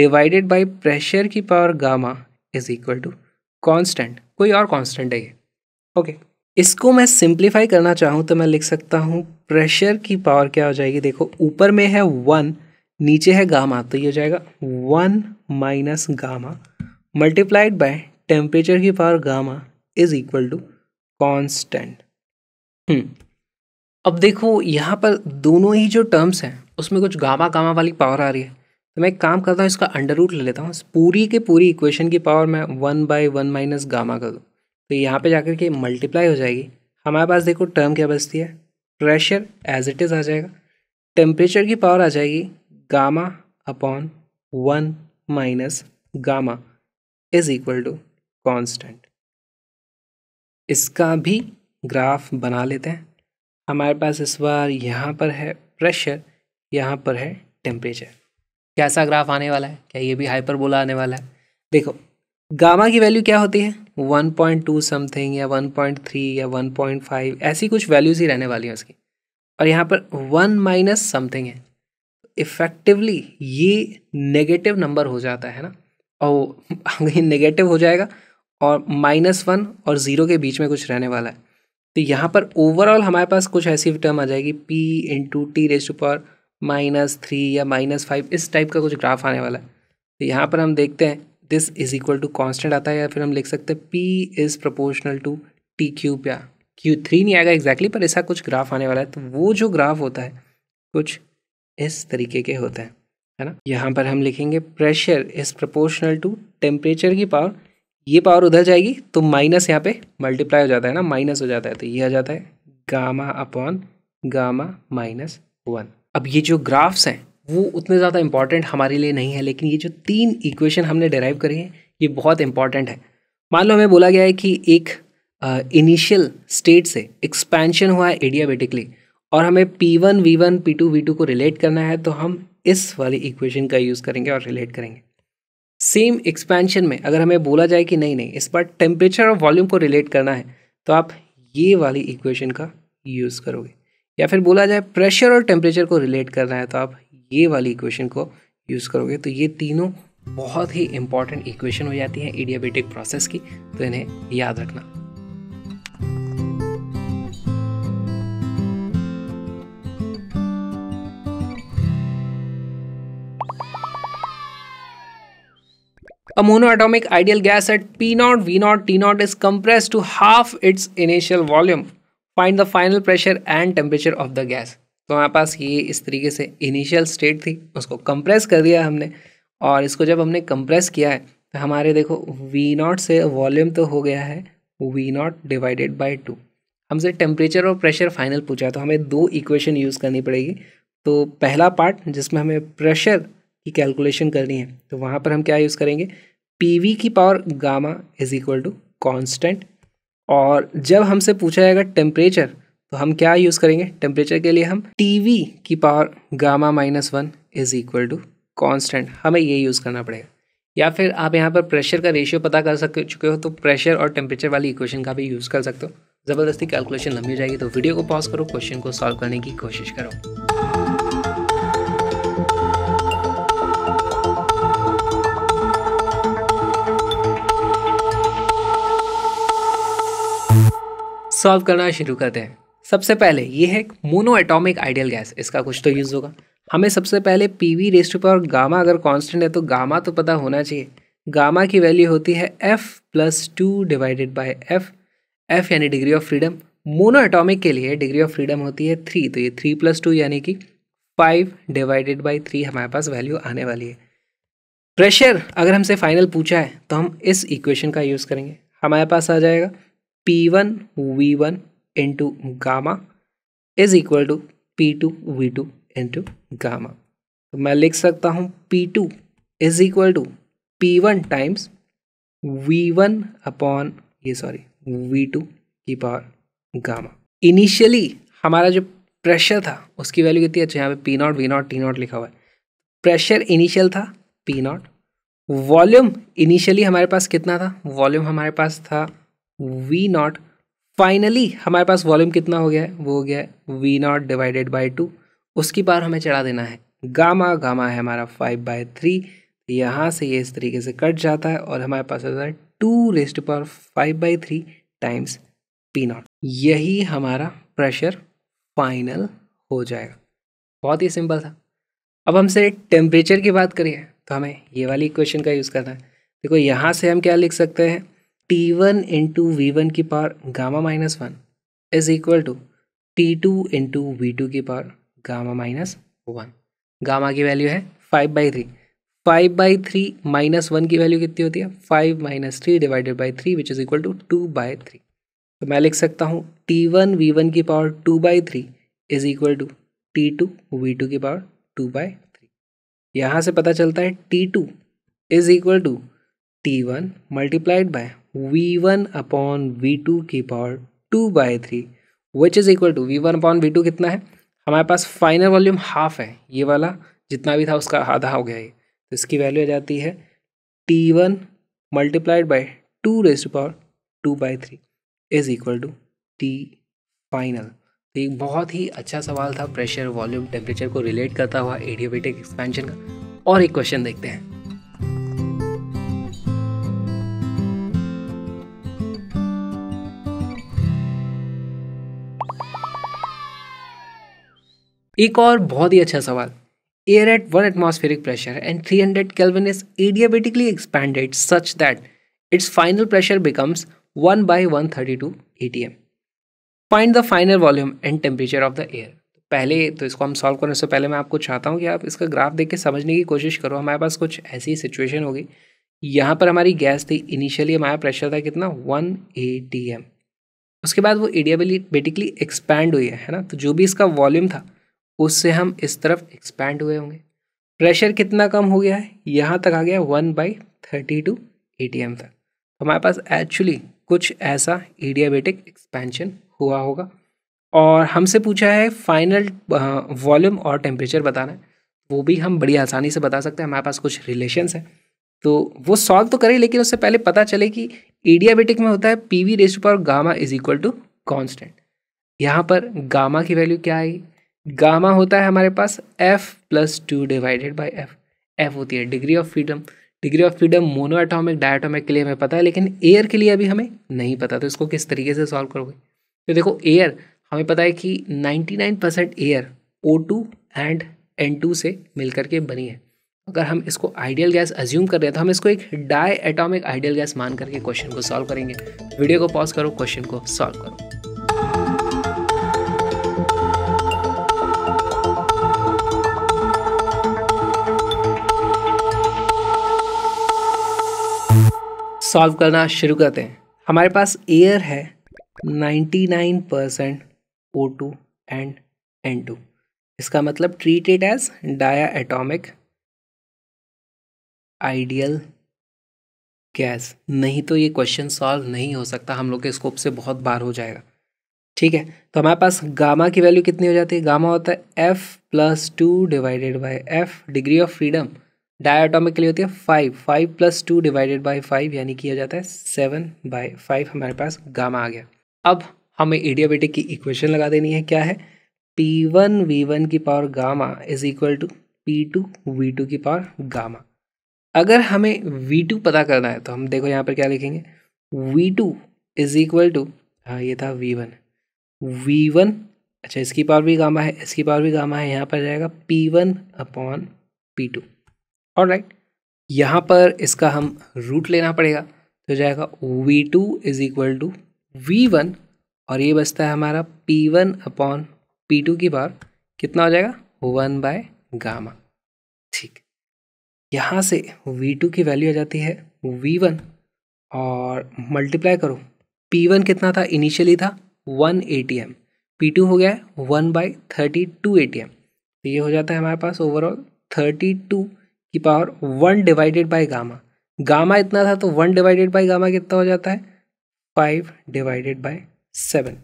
divided by pressure की power gamma is equal to constant कोई और कॉन्स्टेंट है ये ओके इसको मैं सिंप्लीफाई करना चाहूँ तो मैं लिख सकता हूँ प्रेशर की पावर क्या हो जाएगी देखो ऊपर में है वन नीचे है गामा तो ये हो जाएगा one minus gamma multiplied by temperature की power gamma is equal to constant अब देखो यहाँ पर दोनों ही जो टर्म्स हैं उसमें कुछ गामा गामा वाली पावर आ रही है तो मैं एक काम करता हूँ इसका अंडर रूट ले लेता हूँ पूरी के पूरी इक्वेशन की पावर मैं one by one minus gamma कर दूँ तो यहाँ पे जाकर के मल्टीप्लाई हो जाएगी हमारे पास देखो टर्म क्या बचती है प्रेशर एज इट इज़ आ जाएगा टेम्परेचर की पावर आ जाएगी gamma upon one minus gamma is equal to constant इसका भी ग्राफ बना लेते हैं हमारे पास इस बार यहाँ पर है प्रेशर यहाँ पर है टेम्परेचर कैसा ग्राफ आने वाला है क्या ये भी हाइपरबोला आने वाला है देखो गामा की वैल्यू क्या होती है 1.2 समथिंग या 1.3 या 1.5 ऐसी कुछ वैल्यूज ही रहने वाली हैं उसकी और यहाँ पर वन माइनस समथिंग है इफ़ेक्टिवली ये नेगेटिव नंबर हो जाता है ना और [LAUGHS] ये नेगेटिव हो जाएगा और माइनस वन और ज़ीरो के बीच में कुछ रहने वाला है तो यहाँ पर ओवरऑल हमारे पास कुछ ऐसी टर्म आ जाएगी P into T raise to power minus three या माइनस फाइव इस टाइप का कुछ ग्राफ आने वाला है तो यहाँ पर हम देखते हैं this is equal to constant आता है या फिर हम लिख सकते हैं P is proportional to T cube या क्यू थ्री नहीं आएगा एग्जैक्टली exactly, पर ऐसा कुछ ग्राफ आने वाला है तो वो जो ग्राफ होता है कुछ इस तरीके के होते हैं है ना यहाँ पर हम लिखेंगे pressure is proportional to temperature की पावर ये पावर उधर जाएगी तो माइनस यहाँ पे मल्टीप्लाई हो जाता है ना माइनस हो जाता है तो ये आ जाता है gamma upon gamma minus one अब ये जो ग्राफ्स हैं वो उतने ज़्यादा इंपॉर्टेंट हमारे लिए नहीं है लेकिन ये जो तीन इक्वेशन हमने डेराइव करी हैं ये बहुत इंपॉर्टेंट है मान लो हमें बोला गया है कि एक इनिशियल स्टेट से एक्सपेंशन हुआ है एडियाबेटिकली और हमें P one V one P two V two को रिलेट करना है तो हम इस वाली इक्वेशन का यूज़ करेंगे और रिलेट करेंगे सेम एक्सपेंशन में अगर हमें बोला जाए कि नहीं नहीं इस बार टेम्परेचर और वॉल्यूम को रिलेट करना है तो आप ये वाली इक्वेशन का यूज़ करोगे या फिर बोला जाए प्रेशर और टेम्परेचर को रिलेट करना है तो आप ये वाली इक्वेशन को यूज़ करोगे तो ये तीनों बहुत ही इंपॉर्टेंट इक्वेशन हो जाती है एडियाबेटिक प्रोसेस की तो इन्हें याद रखना A monoatomic ideal gas at P0, V0, T0 is compressed to half its initial volume. Find the final pressure and temperature of the gas. तो हमारे पास ये इस तरीके से इनिशियल स्टेट थी उसको कंप्रेस कर दिया हमने और इसको जब हमने कंप्रेस किया है तो हमारे देखो वी नॉट से वॉल्यूम तो हो गया है V naught divided by two हमसे टेम्परेचर और प्रेशर फाइनल पूछा तो हमें दो इक्वेशन यूज़ करनी पड़ेगी तो पहला पार्ट जिसमें हमें प्रेशर की कैलकुलेशन करनी है तो वहाँ पर हम क्या यूज़ करेंगे पी की power gamma is equal to constant और जब हमसे पूछा जाएगा टेम्परेचर तो हम क्या यूज़ करेंगे टेम्परेचर के लिए हम टी की power gamma minus one is equal to constant हमें ये यूज़ करना पड़ेगा या फिर आप यहाँ पर प्रेशर का रेशियो पता कर सक चुके हो तो प्रेशर और टेम्परेचर वाली इक्वेशन का भी यूज़ कर सकते हो ज़बरदस्ती कैलकुलेशन लंबी जाएगी तो वीडियो को पॉज करो क्वेश्चन को सॉल्व करने की कोशिश करो सॉल्व करना शुरू करते हैं सबसे पहले ये है मोनो एटॉमिक आइडियल गैस इसका कुछ तो यूज़ होगा हमें सबसे पहले पी वी रेस्ट पर गामा अगर कांस्टेंट है तो गामा तो पता होना चाहिए गामा की वैल्यू होती है F plus two divided by F F यानी degree of freedom monoatomic के लिए डिग्री ऑफ फ्रीडम होती है थ्री तो ये थ्री प्लस टू यानी कि फाइव डिवाइडेड बाई थ्री हमारे पास वैल्यू आने वाली है प्रेशर अगर हमसे फाइनल पूछा है तो हम इस इक्वेशन का यूज़ करेंगे हमारे पास आ जाएगा P one V one into gamma is equal to P two V two into gamma तो मैं लिख सकता हूँ P two is equal to P one times V one upon ये सॉरी वी टू की पावर गामा इनिशियली हमारा जो pressure था उसकी वैल्यू कितनी अच्छा यहाँ पे P naught V naught T naught लिखा हुआ है प्रेशर इनिशियल था पी नॉट वॉल्यूम इनिशियली हमारे पास कितना था वॉल्यूम हमारे पास था वी नॉट फाइनली हमारे पास वॉल्यूम कितना हो गया है वो हो गया है V naught divided by two उसकी बार हमें चढ़ा देना है गामा गामा है हमारा फाइव बाई थ्री यहाँ से ये इस तरीके से कट जाता है और हमारे पास आता है two raised power five by three times P naught यही हमारा प्रेशर फाइनल हो जाएगा बहुत ही सिंपल था अब हमसे टेम्परेचर की बात करिए तो हमें ये वाली इक्वेशन का यूज़ करना है देखो यहाँ से हम क्या लिख सकते हैं T one into V one की power gamma minus one is equal to T two into V two की power gamma minus one gamma की वैल्यू है five by three five by three minus one की value कितनी होती है five minus three divided by three which is equal to two by three तो मैं लिख सकता हूँ टी वन वी वन की power two by three is equal to T two V two की पावर टू बाई थ्री यहाँ से पता चलता है T two is equal to T one multiplied by V one upon V two की power two by three which is equal to V one upon V two कितना है हमारे पास final volume half है ये वाला जितना भी था उसका आधा हो गया ये तो इसकी वैल्यू आ जाती है T one multiplied by two raise to power two by three is equal to T final तो एक बहुत ही अच्छा सवाल था प्रेशर वॉल्यूम टेम्परेचर को रिलेट करता हुआ एडियोबेटिक एक्सपेंशन का और एक क्वेश्चन देखते हैं एक और बहुत ही अच्छा सवाल air at one atmospheric pressure and three hundred kelvin is adiabatically expanded such that its final pressure becomes one by one thirty two A T M find the final volume and temperature of the air पहले तो इसको हम solve करने से पहले मैं आपको चाहता हूँ कि आप इसका ग्राफ देख के समझने की कोशिश करो हमारे पास कुछ ऐसी सिचुएशन होगी यहाँ पर हमारी गैस थी इनिशियली हमारा प्रेशर था कितना वन ए टी एम उसके बाद वो एडियाबेटिकली एक्सपैंड हुई है ना तो जो भी इसका वॉल्यूम था उससे हम इस तरफ एक्सपैंड हुए होंगे प्रेशर कितना कम हो गया है यहाँ तक आ गया one by thirty two E तक तो हमारे पास एक्चुअली कुछ ऐसा एडियाबेटिक एक्सपेंशन हुआ होगा और हमसे पूछा है फाइनल वॉल्यूम और टेम्परेचर बताना है वो भी हम बड़ी आसानी से बता सकते हैं हमारे पास कुछ रिलेशन हैं तो वो सॉल्व तो करें लेकिन उससे पहले पता चले कि एडियाबेटिक में होता है पी वी रेस्ट पर gamma is equal to constant यहाँ पर गामा की वैल्यू क्या आई गामा होता है हमारे पास F plus two divided by F F होती है degree of freedom degree of freedom monoatomic diatomic के लिए हमें पता है लेकिन एयर के लिए अभी हमें नहीं पता तो इसको किस तरीके से सॉल्व करोगे तो देखो एयर हमें पता है कि 99 percent air O two and N two से मिलकर के बनी है अगर हम इसको आइडियल गैस अज्यूम कर रहे हैं तो हम इसको एक डाई एटॉमिक आइडियल गैस मान करके क्वेश्चन को सॉल्व करेंगे वीडियो को पॉज करो क्वेश्चन को सॉल्व करो सॉल्व करना शुरू करते हैं हमारे पास एयर है 99 percent O two and N two इसका मतलब treated as diatomic ideal gas नहीं तो ये क्वेश्चन सॉल्व नहीं हो सकता हम लोग के स्कोप से बहुत बार हो जाएगा ठीक है तो हमारे पास गामा की वैल्यू कितनी हो जाती है गामा होता है F plus two divided by F degree of freedom diatomic के लिए होती है five five plus two divided by five यानी किया जाता है सेवन बाई फाइव हमारे पास गामा आ गया अब हमें एडियाबेटिक की इक्वेशन लगा देनी है क्या है पी वन वी वन की power gamma is equal to P two V two की पावर गामा अगर हमें वी टू पता करना है तो हम देखो यहाँ पर क्या लिखेंगे V two is equal to हाँ ये था वी वन वी वन अच्छा इसकी पावर भी गामा है इसकी पावर भी गामा है यहाँ पर जाएगा P one upon P two और राइट यहाँ पर इसका हम रूट लेना पड़ेगा तो जाएगा V two is equal to V one और ये बचता है हमारा P one upon P two की पावर कितना हो जाएगा वन बाय गामा ठीक यहाँ से वी टू की वैल्यू आ जाती है वी वन और मल्टीप्लाई करो पी वन कितना था इनिशियली था one A T M P two हो गया है one by thirty two A T M ये हो जाता है हमारे पास ओवरऑल थर्टी टू की power one divided by gamma gamma इतना था तो वन डिवाइडेड बाई गामा कितना हो जाता है फाइव डिवाइडेड बाई सेवन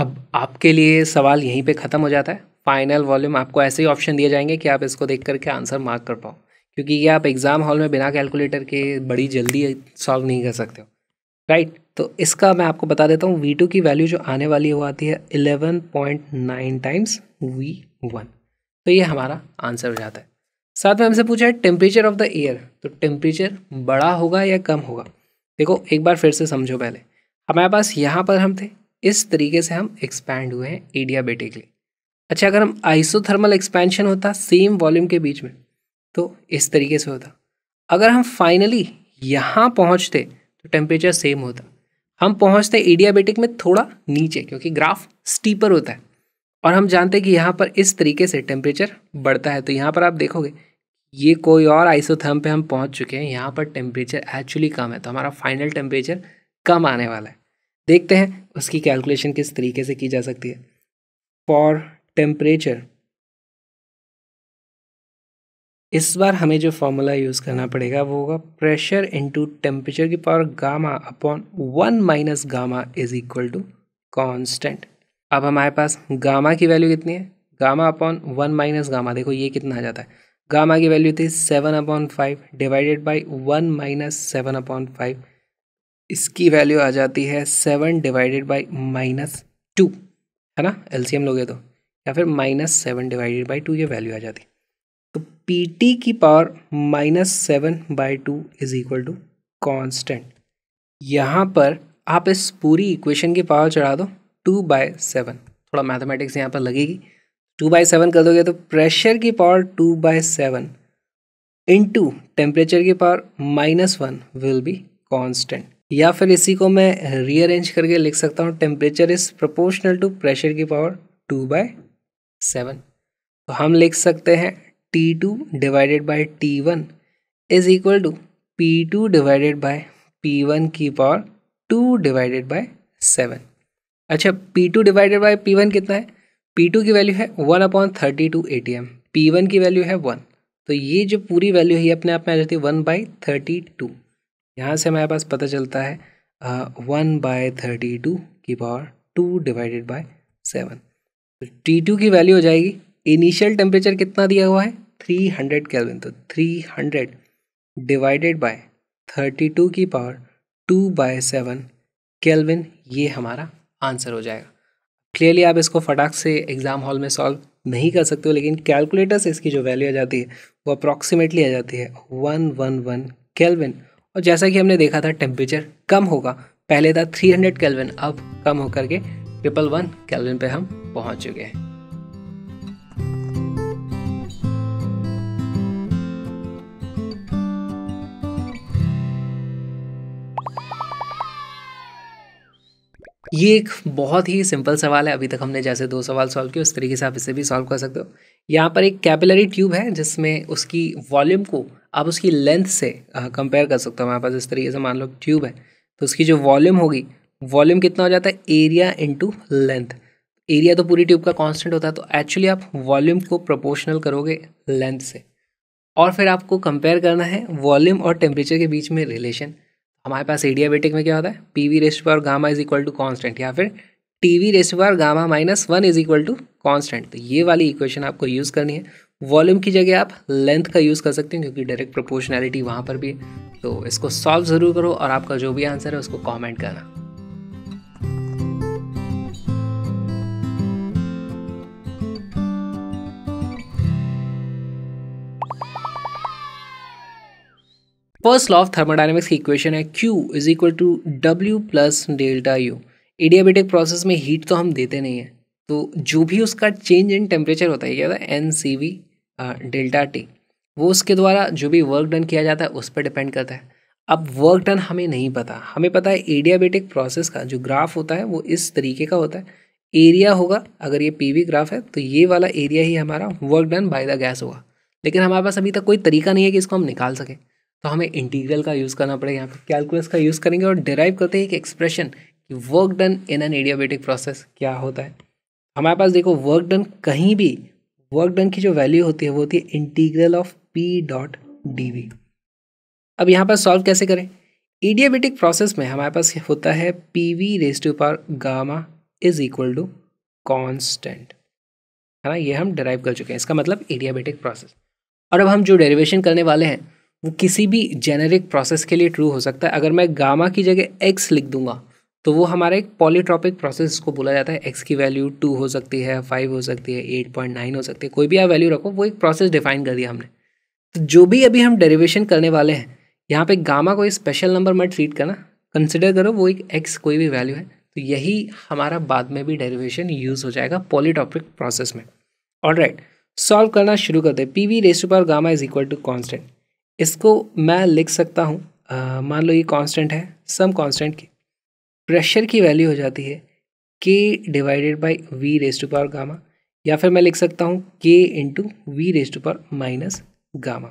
अब आपके लिए सवाल यहीं पे ख़त्म हो जाता है फाइनल वॉल्यूम आपको ऐसे ही ऑप्शन दिए जाएंगे कि आप इसको देख करके आंसर मार्क कर पाओ क्योंकि ये आप एग्ज़ाम हॉल में बिना कैलकुलेटर के बड़ी जल्दी सॉल्व नहीं कर सकते हो राइट तो इसका मैं आपको बता देता हूँ वी टू की वैल्यू जो आने वाली है वो आती है eleven point nine times V one तो ये हमारा आंसर हो जाता है साथ में हमसे पूछा है टेम्परेचर ऑफ द एयर तो टेम्परेचर बड़ा होगा या कम होगा देखो एक बार फिर से समझो पहले हमारे पास यहाँ पर हम थे इस तरीके से हम एक्सपैंड हुए हैं एडियाबेटिकली अच्छा अगर हम आइसोथर्मल एक्सपेंशन होता सेम वॉल्यूम के बीच में तो इस तरीके से होता अगर हम फाइनली यहाँ पहुँचते तो टेम्परेचर सेम होता हम पहुँचते एडियाबेटिक में थोड़ा नीचे क्योंकि ग्राफ स्टीपर होता है और हम जानते हैं कि यहाँ पर इस तरीके से टेम्परेचर बढ़ता है तो यहाँ पर आप देखोगे ये कोई और आइसोथर्म पे हम पहुँच चुके हैं यहाँ पर टेम्परेचर एक्चुअली कम है तो हमारा फाइनल टेम्परेचर कम आने वाला है देखते हैं उसकी कैलकुलेशन किस तरीके से की जा सकती है फॉर टेम्परेचर इस बार हमें जो फॉर्मूला यूज़ करना पड़ेगा वो होगा प्रेशर इनटू टेम्परेचर की power gamma upon one minus gamma is equal to constant अब हमारे पास गामा की वैल्यू कितनी है gamma upon one minus gamma देखो ये कितना आ जाता है गामा की वैल्यू थी seven upon five divided by one minus seven upon five इसकी वैल्यू आ जाती है seven divided by minus two है ना एलसीएम लोगे तो या फिर minus seven divided by two ये वैल्यू आ जाती तो पी टी की power minus seven by two is equal to constant यहाँ पर आप इस पूरी इक्वेशन की पावर चढ़ा दो टू बाय सेवन थोड़ा मैथमेटिक्स यहाँ पर लगेगी टू बाई सेवन कर दोगे तो प्रेशर की power two by seven into temperature की power minus one will be constant या फिर इसी को मैं रीअरेंज करके लिख सकता हूँ temperature is proportional to pressure की पावर टू बाय सेवन तो हम लिख सकते हैं T two divided by T one is equal to P two divided by P one की power two divided by seven अच्छा P two divided by P one कितना है पी टू की वैल्यू है one upon thirty two A T M P one की value है one तो ये जो पूरी वैल्यू है ये अपने आप में आ जाती है वन बाई थर्टी टू यहाँ से हमारे पास पता चलता है वन बाय थर्टी टू की power two divided by seven तो टी टू की वैल्यू हो जाएगी इनिशियल टेम्परेचर कितना दिया हुआ है थ्री हंड्रेड कैलविन तो three hundred divided by thirty two की power two by seven kelvin ये हमारा आंसर हो जाएगा क्लियरली आप इसको फटाक से एग्ज़ाम हॉल में सॉल्व नहीं कर सकते हो लेकिन कैलकुलेटर से इसकी जो वैल्यू आ जाती है वो अप्रॉक्सीमेटली आ जाती है वन वन वन कैलविन और जैसा कि हमने देखा था टेम्परेचर कम होगा पहले था थ्री हंड्रेड केल्विन अब कम होकर के ट्रिपल वन कैलविन पे हम पहुंच चुके हैं ये एक बहुत ही सिंपल सवाल है अभी तक हमने जैसे दो सवाल सॉल्व किए उस तरीके से आप इसे भी सॉल्व कर सकते हो यहाँ पर एक कैपिलरी ट्यूब है जिसमें उसकी वॉल्यूम को आप उसकी लेंथ से कंपेयर कर सकते हो हमारे पास इस तरीके से मान लो ट्यूब है तो उसकी जो वॉल्यूम होगी वॉल्यूम कितना हो जाता है एरिया इंटू लेंथ एरिया तो पूरी ट्यूब का कांस्टेंट होता है तो एक्चुअली आप वॉल्यूम को प्रोपोर्शनल करोगे लेंथ से और फिर आपको कंपेयर करना है वॉल्यूम और टेम्परेचर के बीच में रिलेशन हमारे पास एडियाबेटिक में क्या होता है P V raised power gamma is equal to constant या फिर T V raised power gamma minus one is equal to constant तो ये वाली इक्वेशन आपको यूज़ करनी है वॉल्यूम की जगह आप लेंथ का यूज़ कर सकते हैं क्योंकि डायरेक्ट प्रोपोर्शनैलिटी वहाँ पर भी है तो इसको सॉल्व ज़रूर करो और आपका जो भी आंसर है उसको कॉमेंट करना फर्स्ट लॉ ऑफ थर्मोडाइनमिक्स की इक्वेशन है Q is equal to W plus delta U adiabatic process में हीट तो हम देते नहीं हैं तो जो भी उसका चेंज इन टेम्परेचर होता है क्या होता है N C V delta T वो उसके द्वारा जो भी वर्क डन किया जाता है उस पर डिपेंड करता है अब वर्क डन हमें नहीं पता हमें पता है एडियाबेटिक प्रोसेस का जो ग्राफ होता है वो इस तरीके का होता है एरिया होगा अगर ये पी वी ग्राफ है तो ये वाला एरिया ही हमारा work done by the gas होगा लेकिन हमारे पास अभी तक कोई तरीका नहीं है कि इसको हम निकाल सकें तो हमें इंटीग्रल का यूज़ करना पड़ेगा यहाँ पर कैलकुलस का यूज़ करेंगे और डिराइव करते हैं एक एक्सप्रेशन कि work done in an adiabatic process क्या होता है हमारे पास देखो वर्क डन कहीं भी वर्क डन की जो वैल्यू होती है वो होती है integral of P dot D V अब यहाँ पर सॉल्व कैसे करें एडियाबेटिक प्रोसेस में हमारे पास होता है P V race to power gamma is equal to constant है ना ये हम डराइव कर चुके हैं इसका मतलब एडियाबेटिक प्रोसेस और अब हम जो डेरिवेशन करने वाले हैं वो किसी भी जेनेरिक प्रोसेस के लिए ट्रू हो सकता है अगर मैं गामा की जगह एक्स लिख दूंगा तो वो हमारा एक पॉलीट्रॉपिक प्रोसेस को बोला जाता है एक्स की वैल्यू टू हो सकती है फाइव हो सकती है एट पॉइंट नाइन हो सकती है कोई भी आप वैल्यू रखो वो एक प्रोसेस डिफाइन कर दिया हमने तो जो भी अभी हम डेरिवेशन करने वाले हैं यहाँ पे गामा कोई स्पेशल नंबर मैं ट्रीट करना कंसिडर करो वो एक एक्स कोई भी वैल्यू है तो यही हमारा बाद में भी डेरिवेशन यूज़ हो जाएगा पॉलीटॉपिक प्रोसेस में ऑल राइट सॉल्व करना शुरू करते P V raise gamma is equal to constant इसको मैं लिख सकता हूँ मान लो ये कांस्टेंट है सम कांस्टेंट की प्रेशर की वैल्यू हो जाती है K divided by V race to power gamma या फिर मैं लिख सकता हूँ K into V race to power minus gamma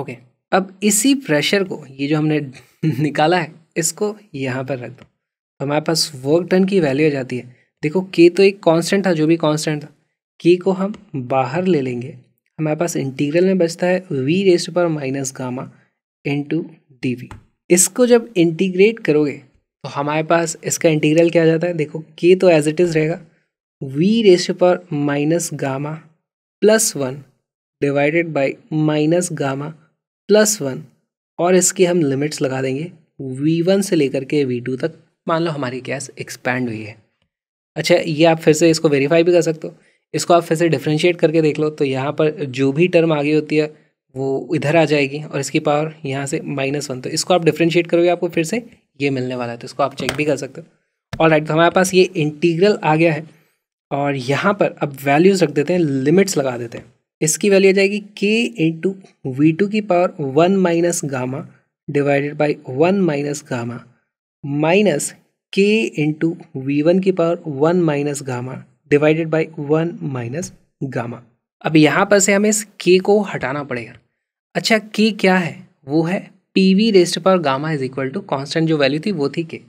okay अब इसी प्रेशर को ये जो हमने [LAUGHS] निकाला है इसको यहाँ पर रख दो तो हमारे पास वर्क टन की वैल्यू आ जाती है देखो के तो एक कांस्टेंट था जो भी कांस्टेंट था के को हम बाहर ले लेंगे हमारे पास इंटीग्रल में बचता है वी रेस पर minus gamma into D V इसको जब इंटीग्रेट करोगे तो हमारे पास इसका इंटीग्रल क्या आ जाता है देखो के तो एज इट इज़ रहेगा वी रेस पर minus gamma plus one divided by minus gamma plus one और इसकी हम लिमिट्स लगा देंगे वी वन से लेकर के वी टू तक मान लो हमारी गैस एक्सपैंड हुई है अच्छा ये आप फिर से इसको वेरीफाई भी कर सकते हो इसको आप फिर से डिफ्रेंशिएट करके देख लो तो यहाँ पर जो भी टर्म आगे होती है वो इधर आ जाएगी और इसकी पावर यहाँ से माइनस वन तो इसको आप डिफ्रेंशिएट करोगे आपको फिर से ये मिलने वाला है तो इसको आप चेक भी कर सकते हो और राइट तो हमारे पास ये इंटीग्रल आ गया है और यहाँ पर अब वैल्यूज़ रख देते हैं लिमिट्स लगा देते हैं इसकी वैल्यू आ जाएगी के इंटू वी टू की power one minus gamma divided by one minus gamma minus K into V one की power one minus gamma divided by one minus gamma अब यहाँ पर से हमें इस के को हटाना पड़ेगा अच्छा के क्या है वो है पी वी रेस्ट पर gamma is equal to constant जो वैल्यू थी वो थी के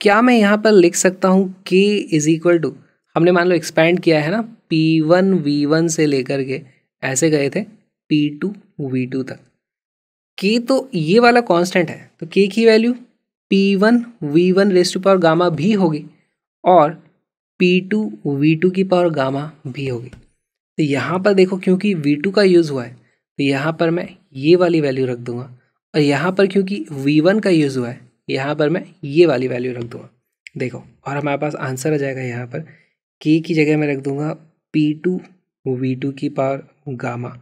क्या मैं यहाँ पर लिख सकता हूँ के इज इक्वल टू हमने मान लो एक्सपैंड किया है ना पी वन वी वन से लेकर के ऐसे गए थे पी टू वी टू तक के तो ये वाला कॉन्स्टेंट है तो के की value P one V one raised पर गामा भी होगी और पी टू वी टू की पावर गामा भी होगी तो यहाँ पर देखो क्योंकि वी टू का यूज़ हुआ है तो यहाँ पर मैं ये वाली वैल्यू रख दूँगा और यहाँ पर क्योंकि वी वन का यूज़ हुआ है यहाँ पर मैं ये वाली वैल्यू रख दूंगा देखो और हमारे पास आंसर आ जाएगा यहाँ पर के की जगह मैं रख दूँगा पी टू वी टू की पावर गामा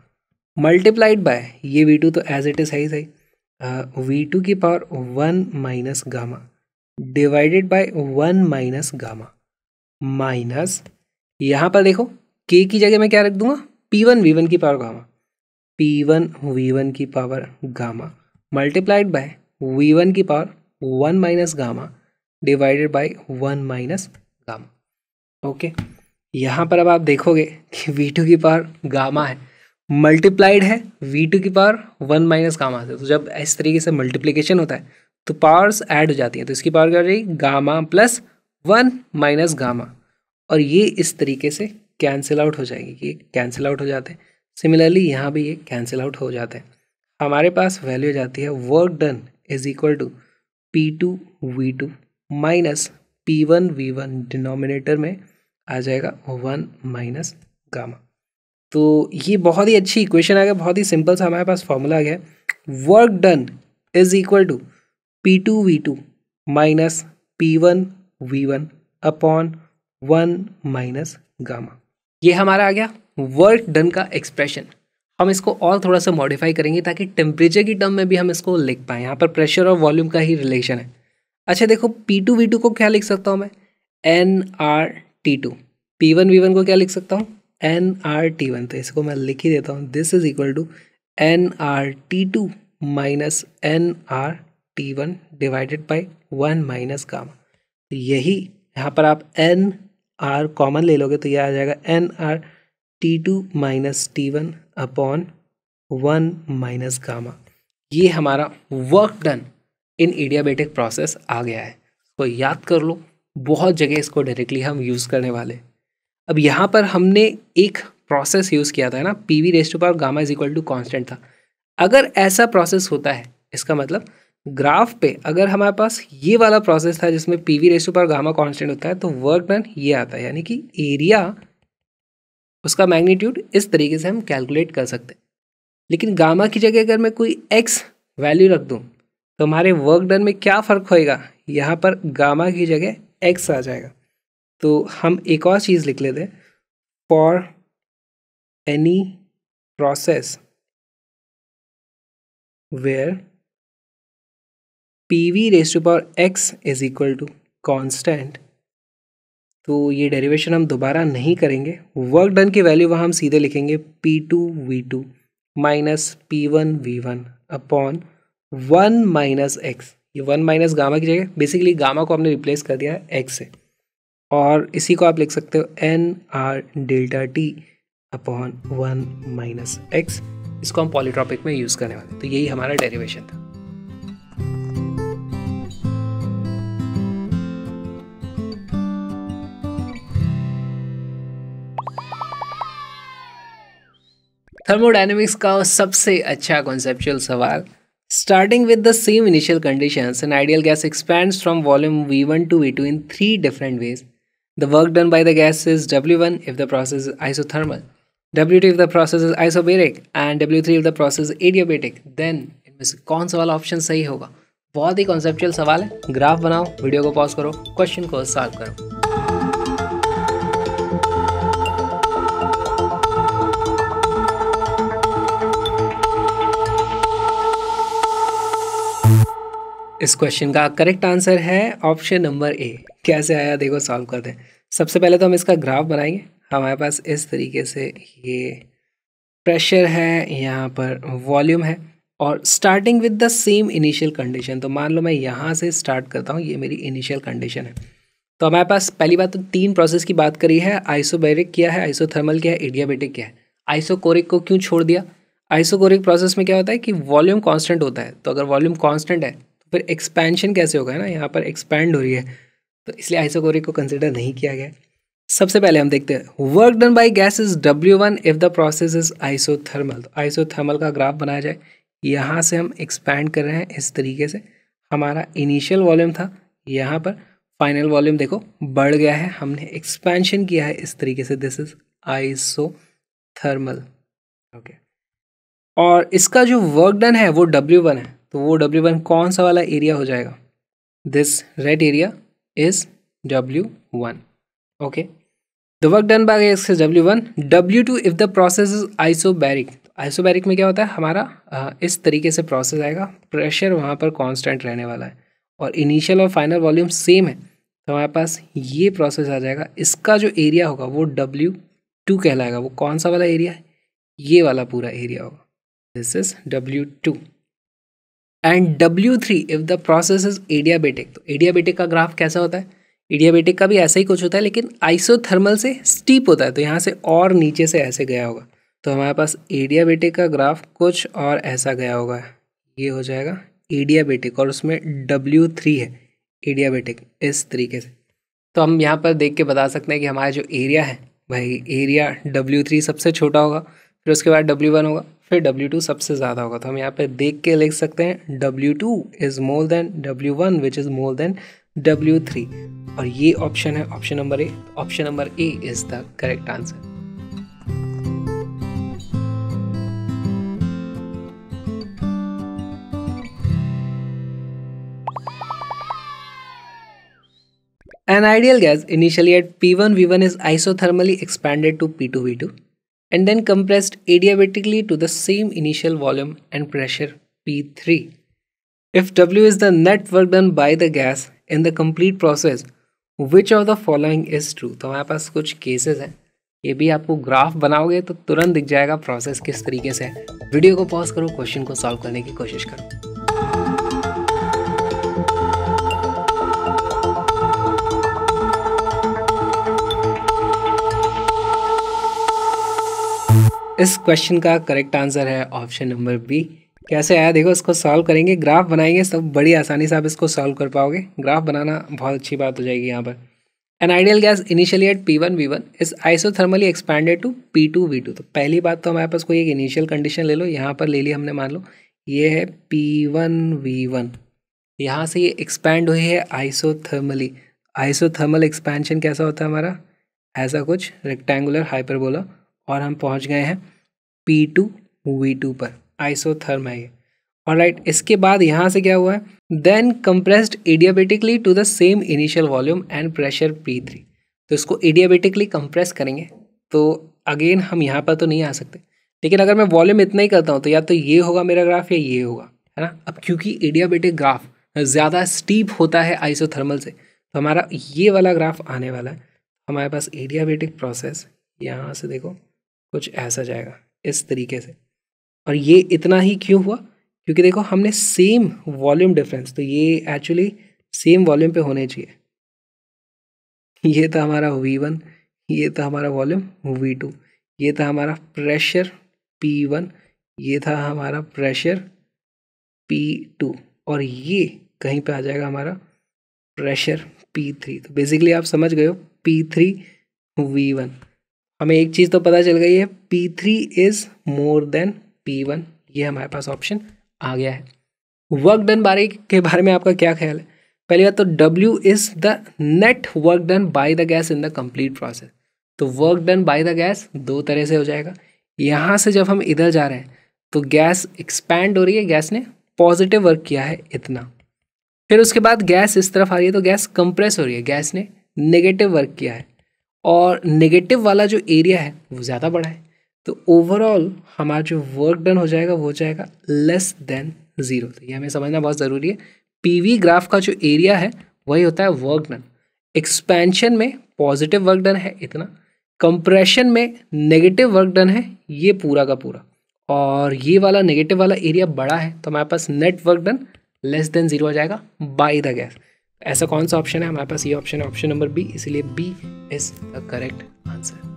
मल्टीप्लाइड बाय ये वी टू तो एज इट इज़ है ही सही वी टू की power one minus gamma divided by one minus gamma minus यहाँ पर देखो के की जगह मैं क्या रख दूंगा पी वन वी वन की power gamma P one V one की power gamma multiplied by V one की power one minus gamma divided by one minus gamma okay यहाँ पर अब आप देखोगे कि वी टू की पावर गामा है मल्टीप्लाइड है वी टू की पावर वन माइनस गामा से तो जब इस तरीके से मल्टीप्लीकेशन होता है तो पावर्स ऐड हो जाती हैं तो इसकी पावर क्या हो जाएगी gamma plus one minus gamma और ये इस तरीके से कैंसिल आउट हो जाएगी ये कैंसिल आउट हो जाते हैं सिमिलरली यहाँ भी ये कैंसिल आउट हो जाते हैं हमारे पास वैल्यू जाती है work done is equal to P two V two minus P one V one denominator में आ जाएगा वन माइनस गामा तो ये बहुत ही अच्छी इक्वेशन आ गया बहुत ही सिंपल सा हमारे पास फॉर्मूला आ गया work done is equal to P two V two minus P one V one upon one minus gamma ये हमारा आ गया वर्क डन का एक्सप्रेशन हम इसको और थोड़ा सा मॉडिफाई करेंगे ताकि टेम्परेचर की टर्म में भी हम इसको लिख पाए यहाँ पर प्रेशर और वॉल्यूम का ही रिलेशन है अच्छा देखो पी टू वी टू को क्या लिख सकता हूँ मैं N R T two P one V one को क्या लिख सकता हूँ एन आर टी वन तो इसको मैं लिख ही देता हूँ this is equal to N R T two minus N R T one divided by one minus gamma तो यही यहाँ पर आप एन आर कॉमन ले लोगे तो यह आ जाएगा N R T two minus T one upon one minus gamma ये हमारा work done in adiabatic process आ गया है तो याद कर लो बहुत जगह इसको डायरेक्टली हम यूज़ करने वाले अब यहाँ पर हमने एक प्रोसेस यूज़ किया था ना P V raised to power gamma is equal to constant था अगर ऐसा प्रोसेस होता है इसका मतलब ग्राफ पे अगर हमारे पास ये वाला प्रोसेस था जिसमें पी वी रेशो पर गामा कांस्टेंट होता है तो वर्क डन ये आता है यानी कि एरिया उसका मैग्नीट्यूड इस तरीके से हम कैलकुलेट कर सकते हैं लेकिन गामा की जगह अगर मैं कोई एक्स वैल्यू रख दूँ तो हमारे वर्क डन में क्या फ़र्क होएगा यहाँ पर गामा की जगह एक्स आ जाएगा तो हम एक और चीज़ लिख लेते हैं for any process where P V race to power X is equal to constant तो ये डेरिवेशन हम दोबारा नहीं करेंगे वर्क डन की वैल्यू वहाँ हम सीधे लिखेंगे P two V two minus P one V one upon one minus X ये वन माइनस गामा की जगह बेसिकली गामा को हमने रिप्लेस कर दिया है एक्स से और इसी को आप लिख सकते हो N R delta T upon one minus X इसको हम पॉलीट्रॉपिक में यूज़ करने वाले तो यही हमारा डेरिवेशन था थर्मोडाइनमिक्स का सबसे अच्छा कॉन्सेप्चुअल सवाल starting with the same initial condition an ideal gas expand from volume V one to V two in three different ways the work done by the gas is W one if the process is isothermal W two if the process is isobaric and W three if the process adiabatic then इनमें कौन सा वाला option सही होगा बहुत ही conceptual सवाल है graph बनाओ वीडियो को पॉज करो क्वेश्चन को सॉल्व करो इस क्वेश्चन का करेक्ट आंसर है ऑप्शन नंबर ए कैसे आया देखो सॉल्व करते हैं सबसे पहले तो हम इसका ग्राफ बनाएंगे हमारे पास इस तरीके से ये प्रेशर है यहाँ पर वॉल्यूम है और starting with the same initial condition तो मान लो मैं यहाँ से स्टार्ट करता हूँ ये मेरी इनिशियल कंडीशन है तो हमारे पास पहली बात तो तीन प्रोसेस की बात करी है आइसोबेरिक क्या है आइसोथर्मल क्या है एडियाबेटिक क्या है आइसोकोरिक को क्यों छोड़ दिया आइसोकोरिक प्रोसेस में क्या होता है कि वॉल्यूम कांस्टेंट होता है तो अगर वॉल्यूम कांस्टेंट है फिर एक्सपेंशन कैसे होगा ना यहाँ पर एक्सपैंड हो रही है तो इसलिए आइसोकोरिक को कंसिडर नहीं किया गया सबसे पहले हम देखते हैं work done by gas is W one if the process is isothermal तो आइसोथर्मल का ग्राफ बनाया जाए यहाँ से हम एक्सपैंड कर रहे हैं इस तरीके से हमारा इनिशियल वॉल्यूम था यहाँ पर फाइनल वॉल्यूम देखो बढ़ गया है हमने एक्सपेंशन किया है इस तरीके से this is isothermal okay और इसका जो वर्क डन है वो डब्ल्यू वन है तो वो डब्ल्यू वन कौन सा वाला एरिया हो जाएगा this red area is W one okay the work done by X W one W two if the process is isobaric isobaric में क्या होता है हमारा uh, इस तरीके से प्रोसेस आएगा प्रेशर वहाँ पर कांस्टेंट रहने वाला है और इनिशियल और फाइनल वॉल्यूम सेम है तो हमारे पास ये प्रोसेस आ जाएगा इसका जो एरिया होगा वो डब्ल्यू टू कहलाएगा वो कौन सा वाला एरिया है ये वाला पूरा एरिया होगा this is W two and W three if the process is adiabatic तो एडियाबेटिक का ग्राफ कैसा होता है एडियाबेटिक का भी ऐसा ही कुछ होता है लेकिन आइसोथर्मल से स्टीप होता है तो यहाँ से और नीचे से ऐसे गया होगा तो हमारे पास एडियाबेटिक का ग्राफ कुछ और ऐसा गया होगा ये हो जाएगा एडियाबेटिक और उसमें डब्ल्यू थ्री है एडियाबेटिक इस तरीके से तो हम यहाँ पर देख के बता सकते हैं कि हमारा जो एरिया है भाई एरिया डब्ल्यू थ्री सबसे छोटा होगा फिर उसके बाद डब्ल्यू वन होगा फिर डब्ल्यू टू सबसे ज़्यादा होगा तो हम यहाँ पे देख के लिख सकते हैं W two is more than W one which is more than W three और ये ऑप्शन है option number A option number A is the correct answer An ideal gas initially at P1V1 is isothermally expanded to P2V2 and then compressed adiabatically to the same initial volume and pressure P3. If W is the net work done by the gas in the complete process, which of the following is true? तो हमारे पास कुछ cases हैं ये भी आपको graph बनाओगे तो तुरंत दिख जाएगा प्रोसेस किस तरीके से है वीडियो को पॉज करो क्वेश्चन को सॉल्व करने की कोशिश करो इस क्वेश्चन का करेक्ट आंसर है ऑप्शन नंबर बी कैसे आया देखो इसको सॉल्व करेंगे ग्राफ बनाएंगे सब बड़ी आसानी से आप इसको सॉल्व कर पाओगे ग्राफ बनाना बहुत अच्छी बात हो जाएगी यहाँ पर an ideal gas initially at P one V one is isothermally expanded to P two V two तो पहली बात तो हमारे पास कोई एक इनिशियल कंडीशन ले लो यहाँ पर ले ली हमने मान लो ये है पी वन वी वन यहाँ से ये एक्सपैंड हुई है आइसोथर्मली आइसोथर्मल एक्सपेंशन कैसा होता है हमारा ऐसा कुछ रेक्टेंगुलर हाइपरबोला और हम पहुँच गए हैं पी टू वी टू पर आइसोथर्म है ये और राइट इसके बाद यहाँ से क्या हुआ है then compressed adiabatically to the same initial volume and pressure P three तो इसको एडियाबेटिकली कंप्रेस करेंगे तो अगेन हम यहाँ पर तो नहीं आ सकते लेकिन अगर मैं वॉल्यूम इतना ही करता हूँ तो या तो ये होगा मेरा ग्राफ या ये होगा है ना अब क्योंकि एडियाबेटिक ग्राफ ज़्यादा स्टीप होता है आइसोथर्मल से तो हमारा ये वाला ग्राफ आने वाला है हमारे पास एडियाबेटिक प्रोसेस यहाँ से देखो कुछ ऐसा जाएगा इस तरीके से और ये इतना ही क्यों हुआ क्योंकि देखो हमने सेम वॉल्यूम डिफरेंस तो ये एक्चुअली सेम वॉल्यूम पे होने चाहिए ये था हमारा वी वन ये था हमारा वॉल्यूम वी टू ये था हमारा प्रेशर पी वन ये था हमारा प्रेशर पी टू और ये कहीं पे आ जाएगा हमारा प्रेशर पी थ्री तो बेसिकली आप समझ गए हो पी थ्री वी वन हमें एक चीज़ तो पता चल गई है P three is more than P one ये हमारे पास ऑप्शन आ गया है वर्क डन बारे के बारे में आपका क्या ख्याल है पहली बात तो W is the net work done by the gas in the complete process तो work done by the gas दो तरह से हो जाएगा यहाँ से जब हम इधर जा रहे हैं तो गैस एक्सपैंड हो रही है गैस ने पॉजिटिव वर्क किया है इतना फिर उसके बाद गैस इस तरफ आ रही है तो गैस कंप्रेस हो रही है गैस ने नेगेटिव वर्क किया है और नेगेटिव वाला जो एरिया है वो ज़्यादा बड़ा है तो ओवरऑल हमारा जो वर्क डन हो जाएगा वो हो जाएगा लेस देन ज़ीरो तो ये हमें समझना बहुत ज़रूरी है पीवी ग्राफ का जो एरिया है वही होता है वर्क डन एक्सपेंशन में पॉजिटिव वर्क डन है इतना कंप्रेशन में नेगेटिव वर्क डन है ये पूरा का पूरा और ये वाला नेगेटिव वाला एरिया बड़ा है तो हमारे पास net work done less than zero हो जाएगा बाई द गैस ऐसा कौन सा ऑप्शन है हमारे पास ये ऑप्शन है ऑप्शन नंबर बी इसलिए B is the correct answer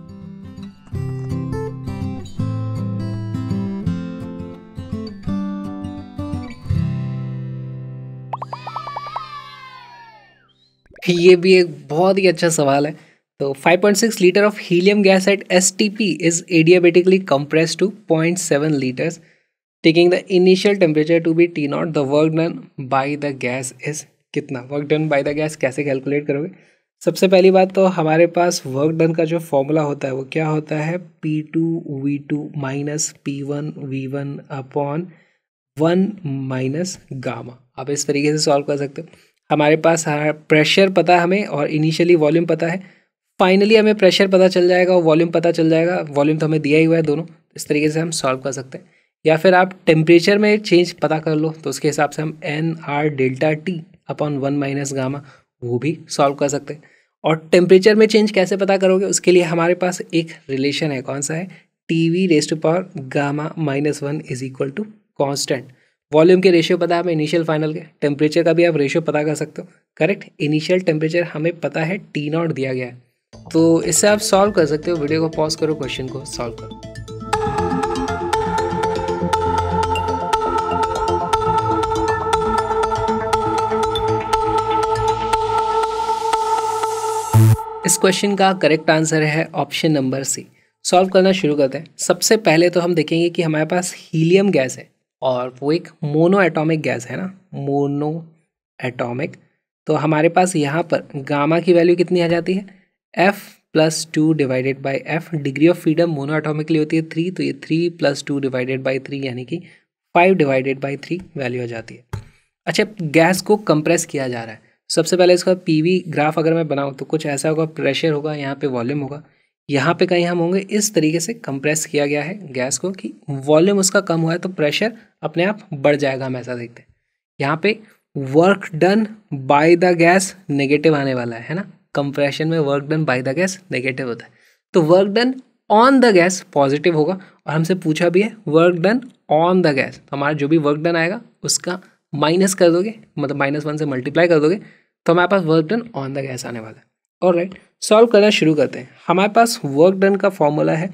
ये भी एक बहुत ही अच्छा सवाल है तो 5.6 litre of helium gas at S T P is adiabatically compress to 0.7 litres taking the initial temperature to be T not the work done by the gas is कितना work done by the gas कैसे calculate करोगे सबसे पहली बात तो हमारे पास work done का जो फॉर्मूला होता है वो क्या होता है P two V two minus P one V one upon one minus gamma आप इस तरीके से सॉल्व कर सकते हो हमारे पास प्रेशर हाँ, पता है हमें और इनिशियली वॉल्यूम पता है फाइनली हमें प्रेशर पता चल जाएगा और वॉल्यूम पता चल जाएगा वॉल्यूम तो हमें दिया ही हुआ है दोनों इस तरीके से हम सॉल्व कर सकते हैं या फिर आप टेम्परेचर में चेंज पता कर लो तो उसके हिसाब से हम N R delta T upon one minus gamma वो भी सॉल्व कर सकते हैं और टेम्परेचर में चेंज कैसे पता करोगे उसके लिए हमारे पास एक रिलेशन है कौन सा है T V raised power gamma minus one is equal to constant volume के रेशियो पता है हमें इनिशियल फाइनल के टेम्परेचर का भी आप रेशियो पता कर सकते हो करेक्ट इनिशियल टेम्परेचर हमें पता है टी नॉट दिया गया है तो इससे आप सॉल्व कर सकते हो वीडियो को पॉज करो क्वेश्चन को सॉल्व करो इस क्वेश्चन का करेक्ट आंसर है ऑप्शन नंबर सी सॉल्व करना शुरू करते हैं सबसे पहले तो हम देखेंगे कि हमारे पास हीलियम गैस है और वो एक मोनो एटॉमिक गैस है ना मोनो एटॉमिक तो हमारे पास यहाँ पर गामा की वैल्यू कितनी आ जाती है F plus two divided by F degree of freedom mono atomically होती है थ्री तो ये three plus two divided by three यानी कि five divided by three value आ जाती है अच्छा गैस को कंप्रेस किया जा रहा है सबसे पहले इसका पीवी ग्राफ अगर मैं बनाऊँ तो कुछ ऐसा होगा प्रेशर होगा यहाँ पे वॉल्यूम होगा यहाँ पे कहीं हम होंगे इस तरीके से कंप्रेस किया गया है गैस को कि वॉल्यूम उसका कम हुआ है तो प्रेशर अपने आप बढ़ जाएगा हम ऐसा देखते हैं यहाँ पे work done by the gas negative आने वाला है है ना कंप्रेशन में work done by the gas negative होता है तो work done on the gas positive होगा और हमसे पूछा भी है work done on the gas हमारा जो भी वर्क डन आएगा उसका माइनस कर दोगे मतलब माइनस वन से मल्टीप्लाई कर दोगे तो हमारे पास work done on the gas आने वाला है और राइट सॉल्व करना शुरू करते हैं हमारे पास वर्क डन का फॉर्मूला है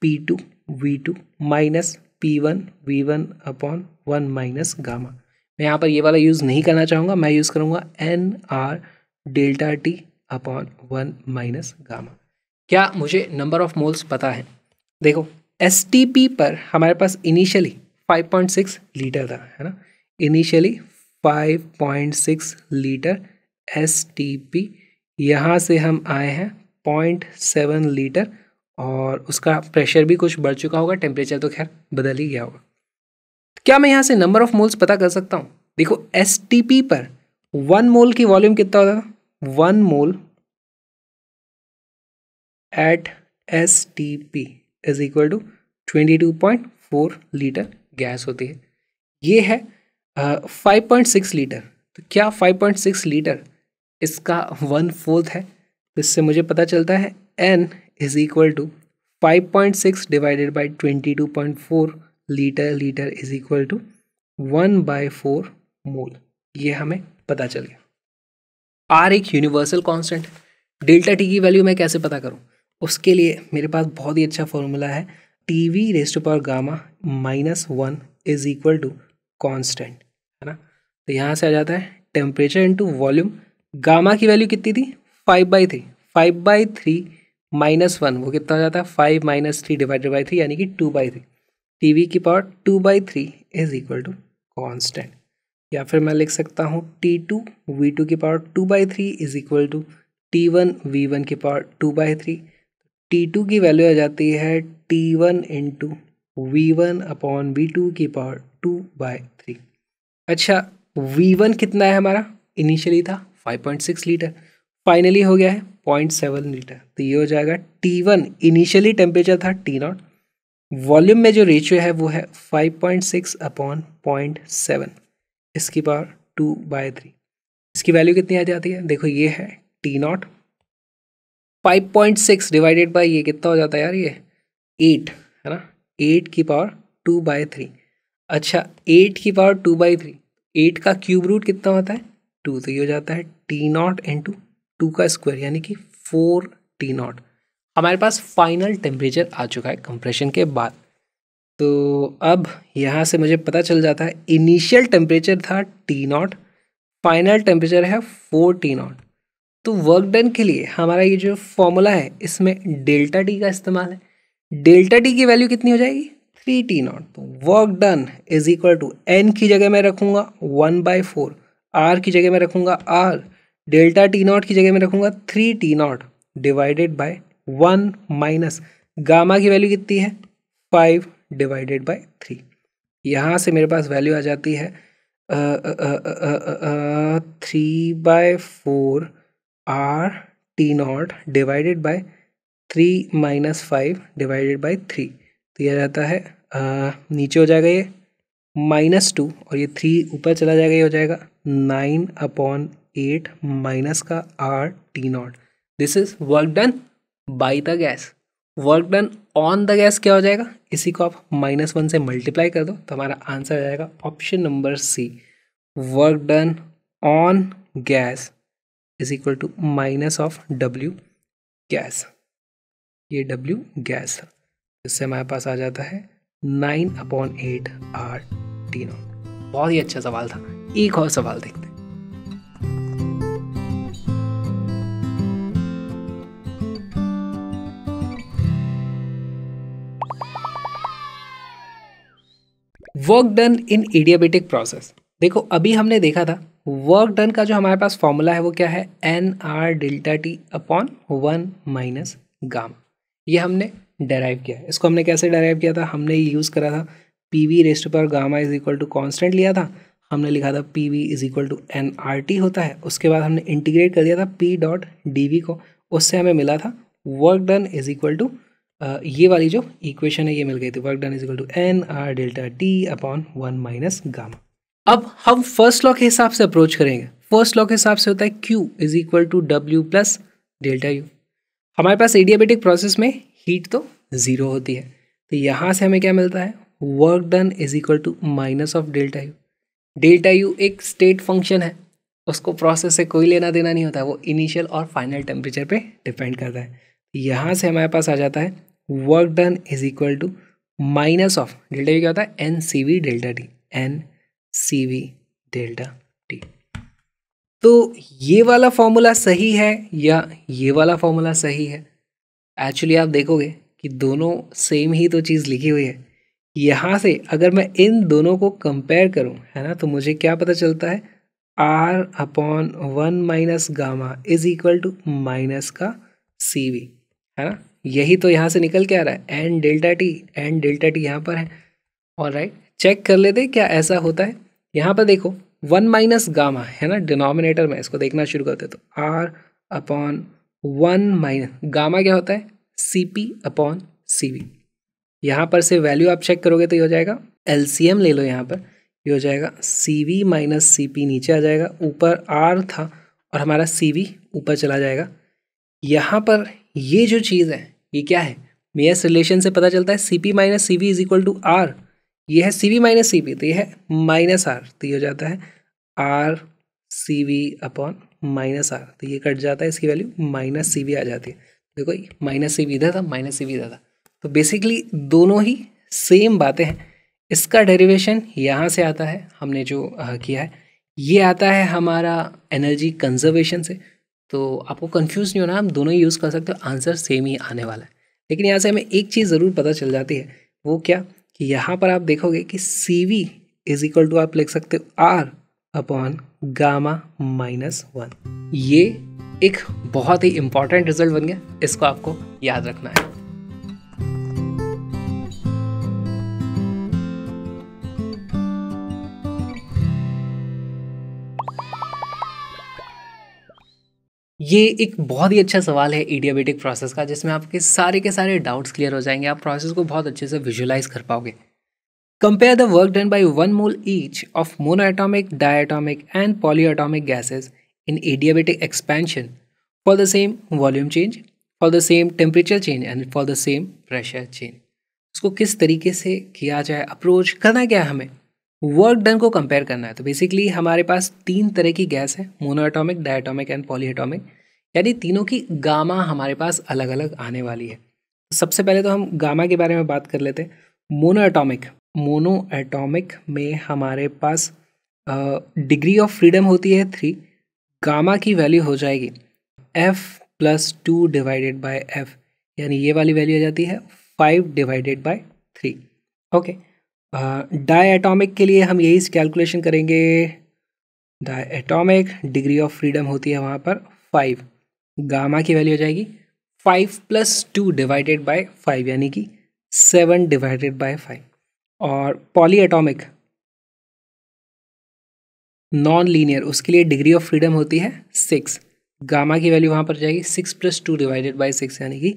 P two V two minus P one V one upon one minus gamma मैं यहाँ पर ये वाला यूज़ नहीं करना चाहूँगा मैं यूज़ करूँगा N R delta T upon one minus gamma क्या मुझे नंबर ऑफ मोल्स पता है देखो एस पर हमारे पास इनिशियली 5.6 लीटर था है ना initially 5.6 litre S T P यहाँ से हम आए हैं 0.7 लीटर और उसका प्रेशर भी कुछ बढ़ चुका होगा टेम्परेचर तो खैर बदल ही गया होगा क्या मैं यहाँ से नंबर ऑफ मोल्स पता कर सकता हूँ देखो एस टी पी पर वन मोल की वॉल्यूम कितना होता था one mole at S T P is equal to twenty two point four litre gas होती है ये है फाइव पॉइंट सिक्स लीटर तो क्या फाइव पॉइंट सिक्स लीटर इसका वन फोर्थ है तो इससे मुझे पता चलता है N is equal to five point six divided by twenty two point four litre litre is equal to one by four mole ये हमें पता चल गया आर एक यूनिवर्सल कांस्टेंट डेल्टा टी की वैल्यू मैं कैसे पता करूं उसके लिए मेरे पास बहुत ही अच्छा फॉर्मूला है T V raise gamma minus one is equal to constant है ना तो यहाँ से आ जाता है टेम्परेचर इंटू वॉल्यूम गामा की वैल्यू कितनी थी five by three five by three minus one वो कितना हो जाता है five minus three divided by three यानी कि two by three T V की power two by three is equal to constant या फिर मैं लिख सकता हूँ टी टू वी टू की power two by three is equal to T one V one की power two by three T two की वैल्यू आ जाती है T one into V one upon V two की पावर टू बाई थ्री अच्छा V one कितना है हमारा इनिशियली था five point six litre finally हो गया है पॉइंट सेवन लीटर तो ये हो जाएगा टी वन इनिशियली टेम्परेचर था टी नॉट वॉल्यूम में जो रेशियो है वो है five point six upon point seven इसकी पावर टू बाय थ्री इसकी वैल्यू कितनी आ जाती है देखो ये है T naught five point six divided by ये कितना हो जाता है यार ये एट है ना एट की पावर टू बाय थ्री अच्छा एट की power two by three eight का क्यूब रूट कितना होता है टू तो ये हो जाता है टी नॉट इंटू टू का स्क्वायर यानी कि फोर टी नॉट हमारे पास फाइनल टेम्परेचर आ चुका है कंप्रेशन के बाद तो अब यहाँ से मुझे पता चल जाता है इनिशियल टेम्परेचर था टी नॉट फाइनल टेम्परेचर है फोर टी नॉट तो वर्क डन के लिए हमारा ये जो फॉर्मूला है इसमें डेल्टा टी का इस्तेमाल है डेल्टा टी की वैल्यू कितनी हो जाएगी थ्री टी नॉट तो work done is equal to N की जगह मैं रखूँगा वन बाई फोर आर की जगह मैं रखूँगा आर डेल्टा टी नॉट की जगह मैं रखूँगा three T naught divided by one minus gamma की वैल्यू कितनी है फाइव डिवाइडेड बाई थ्री यहाँ से मेरे पास वैल्यू आ जाती है three by four R T naught divided by three minus five divided by three दिया जाता है आ, नीचे हो जाएगा ये माइनस टू और ये थ्री ऊपर चला जाएगा ये हो जाएगा नाइन अपॉन एट माइनस का R T naught this is work done by the gas work done on the gas क्या हो जाएगा इसी को आप माइनस वन से मल्टीप्लाई कर दो तो हमारा आंसर आ जाएगा option number C work done on gas is equal to minus of W gas ये डब्ल्यू गैस इससे हमारे पास आ जाता है nine upon eight R T naught बहुत ही अच्छा सवाल था एक और सवाल देखते हैं work done in adiabatic process देखो अभी हमने देखा था वर्क डन का जो हमारे पास फॉर्मूला है वो क्या है N R delta T upon one minus gamma ये हमने डेराइव किया इसको हमने कैसे डेराइव किया था हमने यूज़ करा था पी वी रेस्ट पर gamma is equal to constant लिया था हमने लिखा था P V is equal to N R T होता है उसके बाद हमने इंटीग्रेट कर दिया था पी डॉट डी वी को उससे हमें मिला था work done is equal to ये वाली जो इक्वेशन है ये मिल गई थी work done is equal to N R delta T upon one minus gamma अब हम फर्स्ट लॉ के हिसाब से अप्रोच करेंगे फर्स्ट लॉ के हिसाब से होता है Q is equal to W plus delta U हमारे पास एडियाबेटिक प्रोसेस में हीट तो ज़ीरो होती है तो यहाँ से हमें क्या मिलता है work done is equal to minus of delta U delta U एक स्टेट फंक्शन है उसको प्रोसेस से कोई लेना देना नहीं होता वो इनिशियल और फाइनल टेम्परेचर पे डिपेंड करता है यहाँ से हमारे पास आ जाता है work done is equal to minus of delta U क्या होता है N C V delta T N C V delta T तो ये वाला फॉर्मूला सही है या ये वाला फॉर्मूला सही है एक्चुअली आप देखोगे कि दोनों सेम ही तो चीज़ लिखी हुई है यहाँ से अगर मैं इन दोनों को कंपेयर करूँ है ना तो मुझे क्या पता चलता है R upon one minus gamma is equal to minus का सी वी है ना यही तो यहाँ से निकल के आ रहा है N delta T N delta T यहाँ पर है और राइट चेक कर लेते क्या ऐसा होता है यहाँ पर देखो वन माइनस गामा है ना डिनोमिनेटर में इसको देखना शुरू करते तो R upon one minus gamma क्या होता है C P upon C V यहाँ पर से वैल्यू आप चेक करोगे तो ये हो जाएगा एल सी एम ले लो यहाँ पर ये हो जाएगा C V minus C P नीचे आ जाएगा ऊपर आर था और हमारा सी वी ऊपर चला जाएगा यहाँ पर ये जो चीज़ है ये क्या है मेयर्स रिलेशन से पता चलता है C P minus C V is equal to R ये है C V minus C P तो ये है माइनस आर तो ये हो जाता है R C V upon minus R तो ये कट जाता है इसकी वैल्यू माइनस सी भी आ जाती है देखो माइनस सी भी इधर था माइनस सी भी इधर था तो बेसिकली दोनों ही सेम बातें हैं इसका डेरिवेशन यहाँ से आता है हमने जो किया है ये आता है हमारा एनर्जी कंजर्वेशन से तो आपको कन्फ्यूज़ नहीं होना हम दोनों ही यूज़ कर सकते हो आंसर सेम ही आने वाला है लेकिन यहाँ से हमें एक चीज़ ज़रूर पता चल जाती है वो क्या कि यहाँ पर आप देखोगे कि C V is equal to आप लिख सकते हो R upon gamma minus one ये एक बहुत ही इंपॉर्टेंट रिजल्ट बन गया इसको आपको याद रखना है ये एक बहुत ही अच्छा सवाल है एडियाबेटिक प्रोसेस का जिसमें आपके सारे के सारे डाउट्स क्लियर हो जाएंगे आप प्रोसेस को बहुत अच्छे से विजुलाइज कर पाओगे Compare the work done by 1 mole each of monoatomic, diatomic and polyatomic gases in adiabatic expansion for the same volume change, for the same temperature change and for the same pressure change. इसको किस तरीके से किया जाए approach करना क्या हमें work done को कंपेयर करना है तो बेसिकली हमारे पास तीन तरह की गैस है मोनोएटॉमिक डायटॉमिक एंड पॉलीएटॉमिक यानी तीनों की गामा हमारे पास अलग अलग आने वाली है सबसे पहले तो हम गामा के बारे में बात कर लेते हैं मोनोएटॉमिक मोनो एटॉमिक में हमारे पास डिग्री ऑफ फ्रीडम होती है थ्री गामा की वैल्यू हो जाएगी F plus two divided by F यानी ये वाली वैल्यू आ जाती है five divided by three okay diatomic के लिए हम यही कैलकुलेशन करेंगे diatomic degree of freedom होती है वहाँ पर फाइव गामा की वैल्यू हो जाएगी five plus two divided by five यानी कि सेवन डिवाइडेड बाय फाइव और पॉली एटॉमिक नॉन लीनियर उसके लिए डिग्री ऑफ फ्रीडम होती है सिक्स गामा की वैल्यू वहाँ पर जाएगी six plus two divided by six यानी कि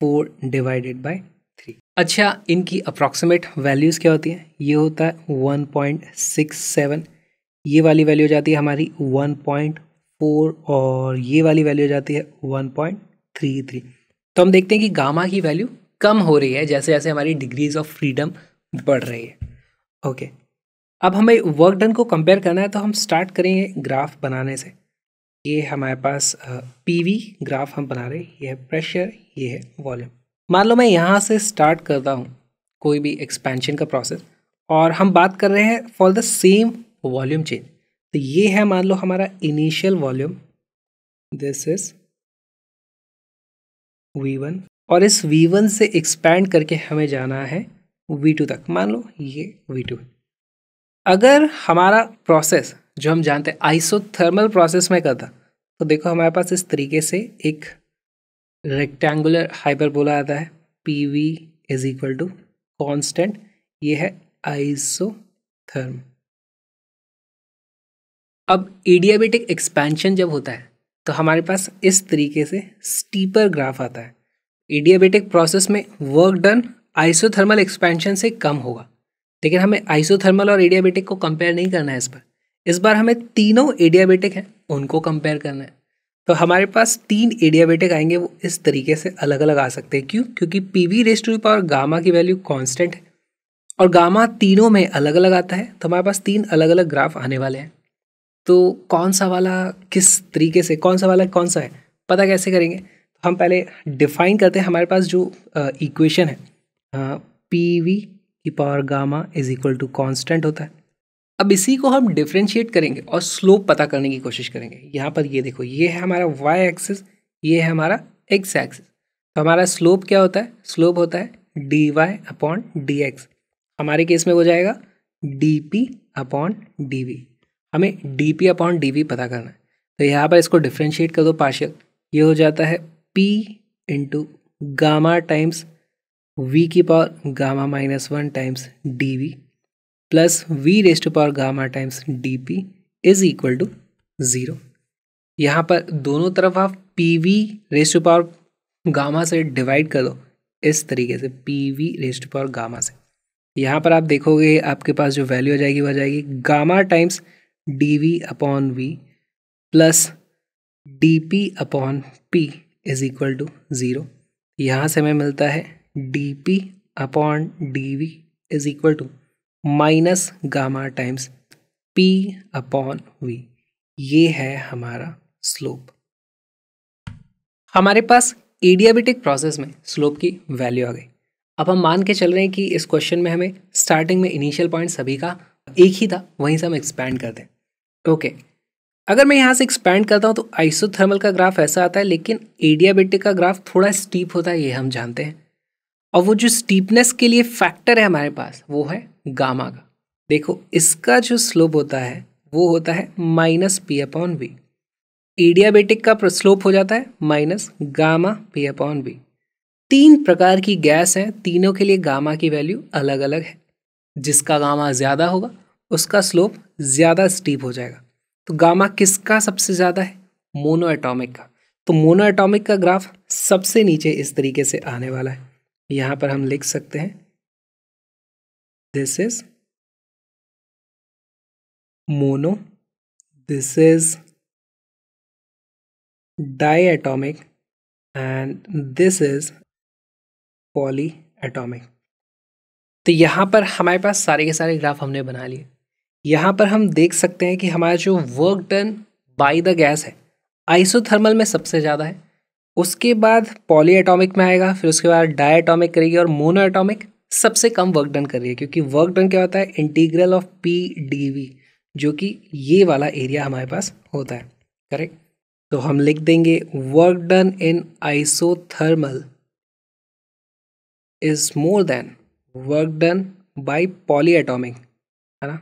फोर डिवाइडेड बाई थ्री अच्छा इनकी अप्रॉक्सीमेट वैल्यूज़ क्या होती हैं ये होता है वन पॉइंट सिक्स सेवन ये वाली वैल्यू हो जाती है हमारी वन पॉइंट फोर और ये वाली वैल्यू हो जाती है वन पॉइंट थ्री थ्री तो हम देखते हैं कि गामा की वैल्यू कम हो रही है जैसे जैसे हमारी डिग्रीज ऑफ फ्रीडम बढ़ रही है ओके अब हमें वर्क डन को कंपेयर करना है तो हम स्टार्ट करेंगे ग्राफ बनाने से ये हमारे पास पीवी ग्राफ हम बना रहे हैं ये है प्रेशर ये है वॉल्यूम मान लो मैं यहाँ से स्टार्ट करता हूँ कोई भी एक्सपेंशन का प्रोसेस और हम बात कर रहे हैं for the same volume change तो ये है मान लो हमारा initial volume this is V one और इस वी वन से एक्सपैंड करके हमें जाना है v2 तक मान लो ये v2 टू अगर हमारा प्रोसेस जो हम जानते हैं आइसोथर्मल प्रोसेस में करता तो देखो हमारे पास इस तरीके से एक रेक्टेंगुलर बोला आता है P V is equal to constant ये है आइसोथर्म अब एडियाबेटिक एक्सपेंशन जब होता है तो हमारे पास इस तरीके से स्टीपर ग्राफ आता है एडियाबेटिक प्रोसेस में वर्क डन आइसोथर्मल एक्सपेंशन से कम होगा लेकिन हमें आइसोथर्मल और एडियाबेटिक को कंपेयर नहीं करना है इस पर इस बार हमें तीनों एडियाबेटिक हैं उनको कंपेयर करना है तो हमारे पास तीन एडियाबेटिक आएंगे वो इस तरीके से अलग अलग आ सकते हैं क्यों क्योंकि P V rest to power gamma की वैल्यू कॉन्स्टेंट है और गामा तीनों में अलग अलग आता है तो हमारे पास तीन अलग अलग ग्राफ आने वाले हैं तो कौन सा वाला किस तरीके से कौन सा वाला कौन सा है पता कैसे करेंगे हम पहले डिफाइन करते हैं हमारे पास जो इक्वेशन है पी वी की power gamma is equal to constant होता है अब इसी को हम डिफ्रेंशिएट करेंगे और स्लोप पता करने की कोशिश करेंगे यहाँ पर ये देखो ये है हमारा वाई एक्सिस ये है हमारा एक्स एक्सिस तो हमारा स्लोप क्या होता है स्लोप होता है D Y upon D x हमारे केस में हो जाएगा D P upon D V हमें d P upon D V पता करना है तो यहाँ पर इसको डिफ्रेंशिएट कर दो पार्शियल ये हो जाता है P into gamma times V की power gamma minus one times D V plus V rest to power gamma times D P is equal to zero यहाँ पर दोनों तरफ आप P V rest to power gamma से divide कर दो इस तरीके से P V rest to power gamma से यहाँ पर आप देखोगे आपके पास जो वैल्यू आ जाएगी वह आ जाएगी gamma times D V upon V plus D P upon P is equal to zero यहाँ से हमें मिलता है D P upon D V is equal to minus gamma times P upon V ये है हमारा स्लोप हमारे पास एडियाबेटिक प्रोसेस में स्लोप की वैल्यू आ गई अब हम मान के चल रहे हैं कि इस क्वेश्चन में हमें स्टार्टिंग में इनिशियल पॉइंट सभी का एक ही था वहीं से हम एक्सपैंड करते हैं ओके अगर मैं यहाँ से एक्सपैंड करता हूँ तो आइसोथर्मल का ग्राफ ऐसा आता है लेकिन एडियाबेटिक का ग्राफ थोड़ा स्टीप होता है ये हम जानते हैं और वो जो स्टीपनेस के लिए फैक्टर है हमारे पास वो है गामा का देखो इसका जो स्लोप होता है वो होता है minus P upon V adiabatic का स्लोप हो जाता है minus gamma P upon V तीन प्रकार की गैस हैं तीनों के लिए गामा की वैल्यू अलग अलग है जिसका गामा ज़्यादा होगा उसका स्लोप ज़्यादा स्टीप हो जाएगा तो गामा किसका सबसे ज़्यादा है मोनो एटॉमिक का तो मोनो एटॉमिक का ग्राफ सबसे नीचे इस तरीके से आने वाला है यहाँ पर हम लिख सकते हैं this is mono this is and this is polyatomic तो यहाँ पर हमारे पास सारे के सारे ग्राफ हमने बना लिए यहाँ पर हम देख सकते हैं कि हमारा जो work done by the gas है आइसोथर्मल में सबसे ज़्यादा है उसके बाद पॉली एटॉमिक में आएगा फिर उसके बाद डायटॉमिक करेगी और मोनो एटॉमिक सबसे कम वर्क डन कर रही है क्योंकि वर्क डन क्या होता है integral of P D V जो कि ये वाला एरिया हमारे पास होता है करेक्ट तो हम लिख देंगे work done in isothermal is more than work done by polyatomic है ना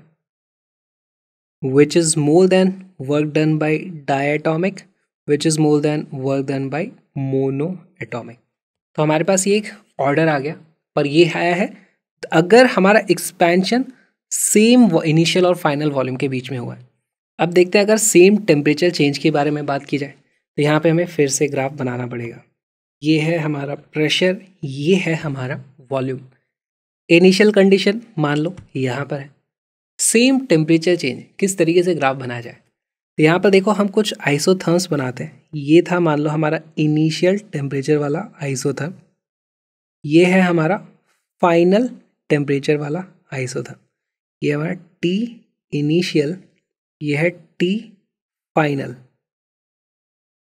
which is more than work done by diatomic which is more than work done by monoatomic तो हमारे पास ये एक ऑर्डर आ गया पर ये आया है तो अगर हमारा एक्सपेंशन सेम इनिशियल और फाइनल वॉल्यूम के बीच में हुआ है अब देखते हैं अगर सेम टेम्परेचर चेंज के बारे में बात की जाए तो यहाँ पे हमें फिर से ग्राफ बनाना पड़ेगा ये है हमारा प्रेशर ये है हमारा वॉल्यूम इनिशियल कंडीशन मान लो यहाँ पर है सेम टेम्परेचर चेंज किस तरीके से ग्राफ बनाया जाए तो यहाँ पर देखो हम कुछ आइसोथर्म्स बनाते हैं ये था मान लो हमारा इनिशियल टेम्परेचर वाला आइसोथर्म ये है हमारा फाइनल टेम्परेचर वाला आइसोथर्म ये हमारा टी इनिशियल ये है टी फाइनल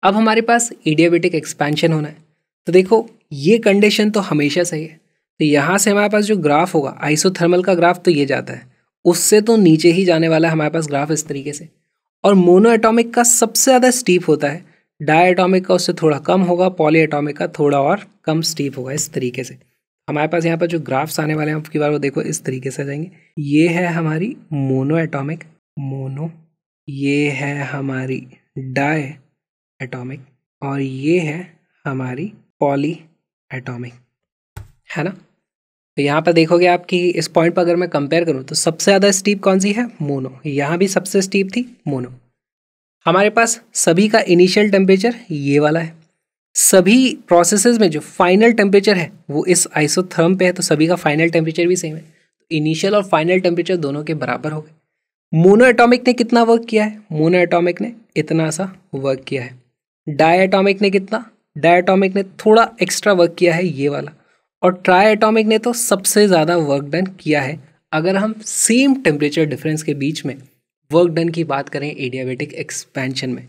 अब हमारे पास एडियाबेटिक एक्सपेंशन होना है तो देखो ये कंडीशन तो हमेशा सही है तो यहाँ से हमारे पास जो ग्राफ होगा आइसोथर्मल का ग्राफ तो ये जाता है उससे तो नीचे ही जाने वाला है हमारे पास ग्राफ इस तरीके से और मोनो एटॉमिक का सबसे ज़्यादा स्टीप होता है डाई एटॉमिक का उससे थोड़ा कम होगा पॉली एटॉमिक का थोड़ा और कम स्टीप होगा इस तरीके से हमारे पास यहाँ पर जो ग्राफ्स आने वाले हैं आपकी बार वो देखो इस तरीके से आ जाएंगे ये है हमारी मोनो एटॉमिक मोनो ये है हमारी डाई एटॉमिक और ये है हमारी पॉली एटॉमिक है ना तो यहाँ पर देखोगे आप कि इस पॉइंट पर अगर मैं कंपेयर करूँ तो सबसे ज़्यादा स्टीप कौन सी है मोनो यहाँ भी सबसे स्टीप थी मोनो हमारे पास सभी का इनिशियल टेम्परेचर ये वाला है सभी प्रोसेसेस में जो फाइनल टेम्परेचर है वो इस आइसोथर्म पे है तो सभी का फाइनल टेम्परेचर भी सेम है तो इनिशियल और फाइनल टेम्परेचर दोनों के बराबर हो गए मोनो एटॉमिक ने कितना वर्क किया है मोनो एटॉमिक ने इतना सा वर्क किया है डाई एटॉमिक ने कितना डाई एटॉमिक ने थोड़ा एक्स्ट्रा वर्क किया है ये वाला और ट्राई एटॉमिक ने तो सबसे ज़्यादा वर्क डन किया है अगर हम सेम टेम्परेचर डिफरेंस के बीच में वर्क डन की बात करें एडियाबेटिक एक्सपेंशन में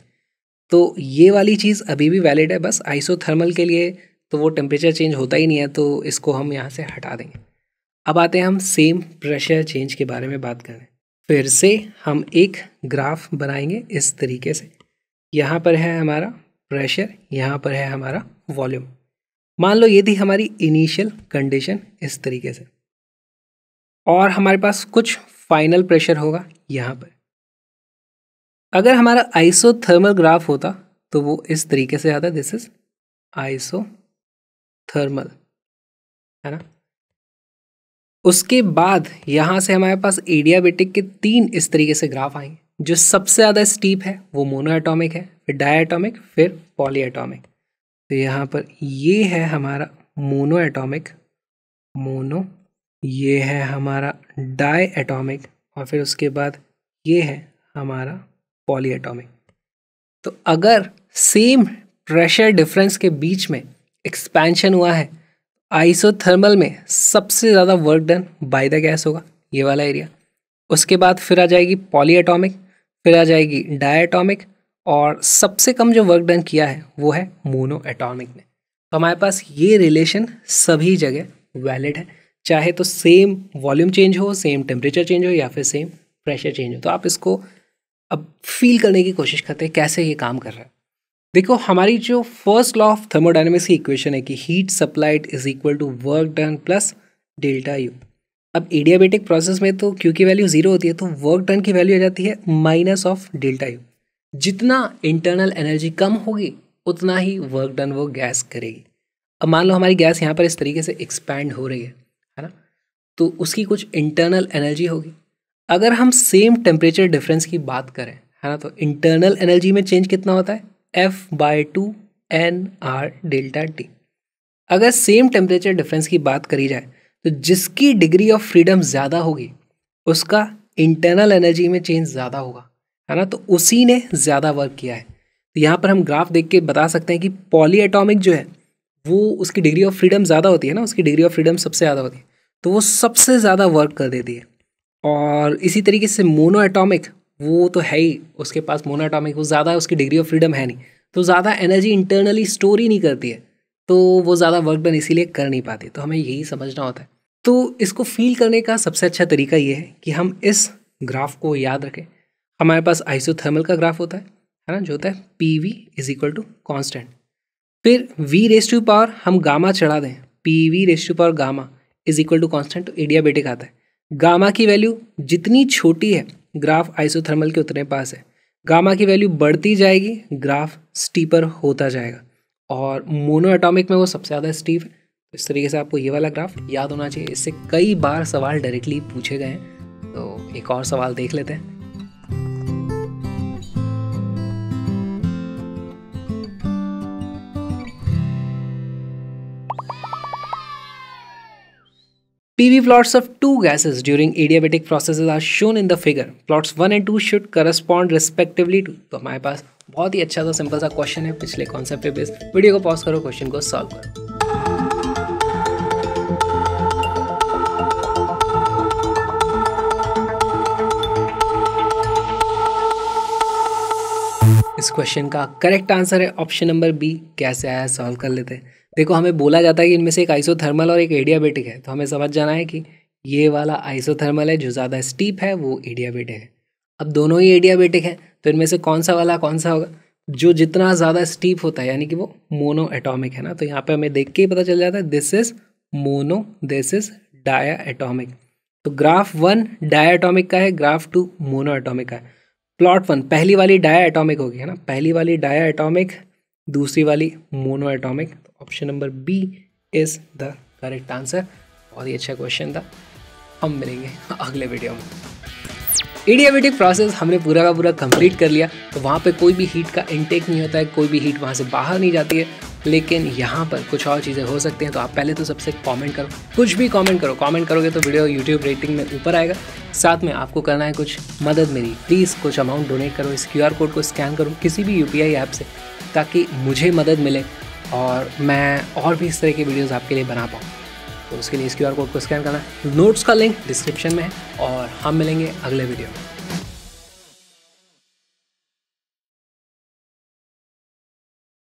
तो ये वाली चीज़ अभी भी वैलिड है बस आइसोथर्मल के लिए तो वो टेम्परेचर चेंज होता ही नहीं है तो इसको हम यहाँ से हटा देंगे अब आते हैं हम सेम प्रेशर चेंज के बारे में बात करें फिर से हम एक ग्राफ बनाएंगे इस तरीके से यहाँ पर है हमारा प्रेशर यहाँ पर है हमारा वॉल्यूम मान लो ये थी हमारी इनिशियल कंडीशन इस तरीके से और हमारे पास कुछ फाइनल प्रेशर होगा यहाँ पर अगर हमारा आइसोथर्मल ग्राफ होता तो वो इस तरीके से आता दिस इज आइसो थर्मल है ना उसके बाद यहाँ से हमारे पास एडियाबेटिक के तीन इस तरीके से ग्राफ आएंगे जो सबसे ज़्यादा स्टीप है वो मोनो है फिर डायाटॉमिक फिर पॉली तो यहाँ पर ये है हमारा मोनो एटॉमिक मोनो ये है हमारा डाई एटॉमिक और फिर उसके बाद ये है हमारा पॉली एटॉमिक तो अगर सेम प्रेशर डिफरेंस के बीच में एक्सपेंशन हुआ है आइसोथर्मल में सबसे ज़्यादा work done by the gas होगा ये वाला एरिया उसके बाद फिर आ जाएगी पॉली एटॉमिक फिर आ जाएगी डाई एटॉमिक और सबसे कम जो वर्क डन किया है वो है मोनो एटॉमिक ने तो हमारे पास ये रिलेशन सभी जगह वैलिड है चाहे तो सेम वॉल्यूम चेंज हो सेम टेम्परेचर चेंज हो या फिर सेम प्रेशर चेंज हो तो आप इसको अब फील करने की कोशिश करते हैं कैसे ये काम कर रहा है देखो हमारी जो फर्स्ट लॉ ऑफ थर्मोडाइनमिक्स की इक्वेशन है कि heat supplied is equal to work done plus delta U अब एडियाबेटिक प्रोसेस में तो क्यू की वैल्यू जीरो होती है तो वर्क डन की वैल्यू आ जाती है माइनस ऑफ डेल्टा यू जितना इंटरनल एनर्जी कम होगी उतना ही वर्क डन वो गैस करेगी अब मान लो हमारी गैस यहाँ पर इस तरीके से एक्सपैंड हो रही है है ना तो उसकी कुछ इंटरनल एनर्जी होगी अगर हम सेम टेम्परेचर डिफरेंस की बात करें है ना तो इंटरनल एनर्जी में चेंज कितना होता है f by two N R delta T अगर सेम टेम्परेचर डिफरेंस की बात करी जाए तो जिसकी डिग्री ऑफ फ्रीडम ज़्यादा होगी उसका इंटरनल एनर्जी में चेंज ज़्यादा होगा है ना तो उसी ने ज़्यादा वर्क किया है तो यहाँ पर हम ग्राफ देख के बता सकते हैं कि पॉली एटॉमिक जो है वो उसकी डिग्री ऑफ फ्रीडम ज़्यादा होती है ना उसकी डिग्री ऑफ फ्रीडम सबसे ज़्यादा होती है तो वो सबसे ज़्यादा वर्क कर देती है और इसी तरीके से मोनो एटॉमिक वो तो है ही उसके पास मोनो एटॉमिक वो ज़्यादा उसकी डिग्री ऑफ फ्रीडम है नहीं तो ज़्यादा एनर्जी इंटरनली स्टोर ही नहीं करती है तो वो ज़्यादा वर्क डन इसीलिए कर नहीं पाती तो हमें यही समझना होता है तो इसको फील करने का सबसे अच्छा तरीका ये है कि हम इस ग्राफ को याद रखें हमारे पास आइसोथर्मल का ग्राफ होता है है ना जो होता है P V is equal to constant फिर वी रेस टू पावर हम गामा चढ़ा दें P V race to power gamma is equal to constant तो एडियाबेटिक आता है गामा की वैल्यू जितनी छोटी है ग्राफ आइसोथर्मल के उतने पास है गामा की वैल्यू बढ़ती जाएगी ग्राफ स्टीपर होता जाएगा और मोनो एटॉमिक में वो सबसे ज़्यादा स्टीप है तो इस तरीके से आपको ये वाला ग्राफ याद होना चाहिए इससे कई बार सवाल डायरेक्टली पूछे गए हैं तो एक और सवाल देख लेते हैं PV plots of two gases during adiabatic processes are shown in the figure. Plots 1 and 2 should correspond respectively to तो हमारे पास बहुत ही अच्छा सा सिंपल सा क्वेश्चन है पिछले कॉन्सेप्ट पे बेस्ड वीडियो को पॉज करो क्वेश्चन को सॉल्व करो इस क्वेश्चन का करेक्ट आंसर है ऑप्शन नंबर बी कैसे आया सॉल्व कर लेते हैं देखो हमें बोला जाता है कि इनमें से एक आइसोथर्मल और एक एडियाबेटिक है तो हमें समझ जाना है कि ये वाला आइसोथर्मल है जो ज़्यादा स्टीप है वो एडियाबेटिक है अब दोनों ही एडियाबेटिक हैं तो इनमें से कौन सा वाला कौन सा होगा जो जितना ज़्यादा स्टीप होता है यानी कि वो मोनो एटॉमिक है ना तो यहाँ पे हमें देख के ही पता चल जाता है this is mono this is diatomic तो ग्राफ वन डाया एटॉमिक का है ग्राफ टू मोनो एटॉमिक का है प्लॉट वन पहली वाली डाया एटॉमिक होगी है ना पहली वाली डाया एटॉमिक दूसरी वाली monoatomic option number B is the correct answer बहुत ही अच्छा क्वेश्चन था हम मिलेंगे अगले वीडियो में एडियाबेटिक प्रोसेस हमने पूरा का पूरा कंप्लीट कर लिया तो वहाँ पे कोई भी हीट का इनटेक नहीं होता है कोई भी हीट वहाँ से बाहर नहीं जाती है लेकिन यहाँ पर कुछ और चीज़ें हो सकती हैं तो आप पहले तो सबसे कमेंट करो कुछ भी कमेंट करो कमेंट करोगे तो वीडियो यूट्यूब रेटिंग में ऊपर आएगा साथ में आपको करना है कुछ मदद मेरी प्लीज़ कुछ अमाउंट डोनेट करो इस क्यू कोड को स्कैन करो किसी भी यू ऐप से ताकि मुझे मदद मिले और मैं और भी इस तरह की वीडियोज़ आपके लिए बना पाऊँ तो उसके लिए इस क्यू कोड को स्कैन करना नोट्स का लिंक डिस्क्रिप्शन में है और हम मिलेंगे अगले वीडियो में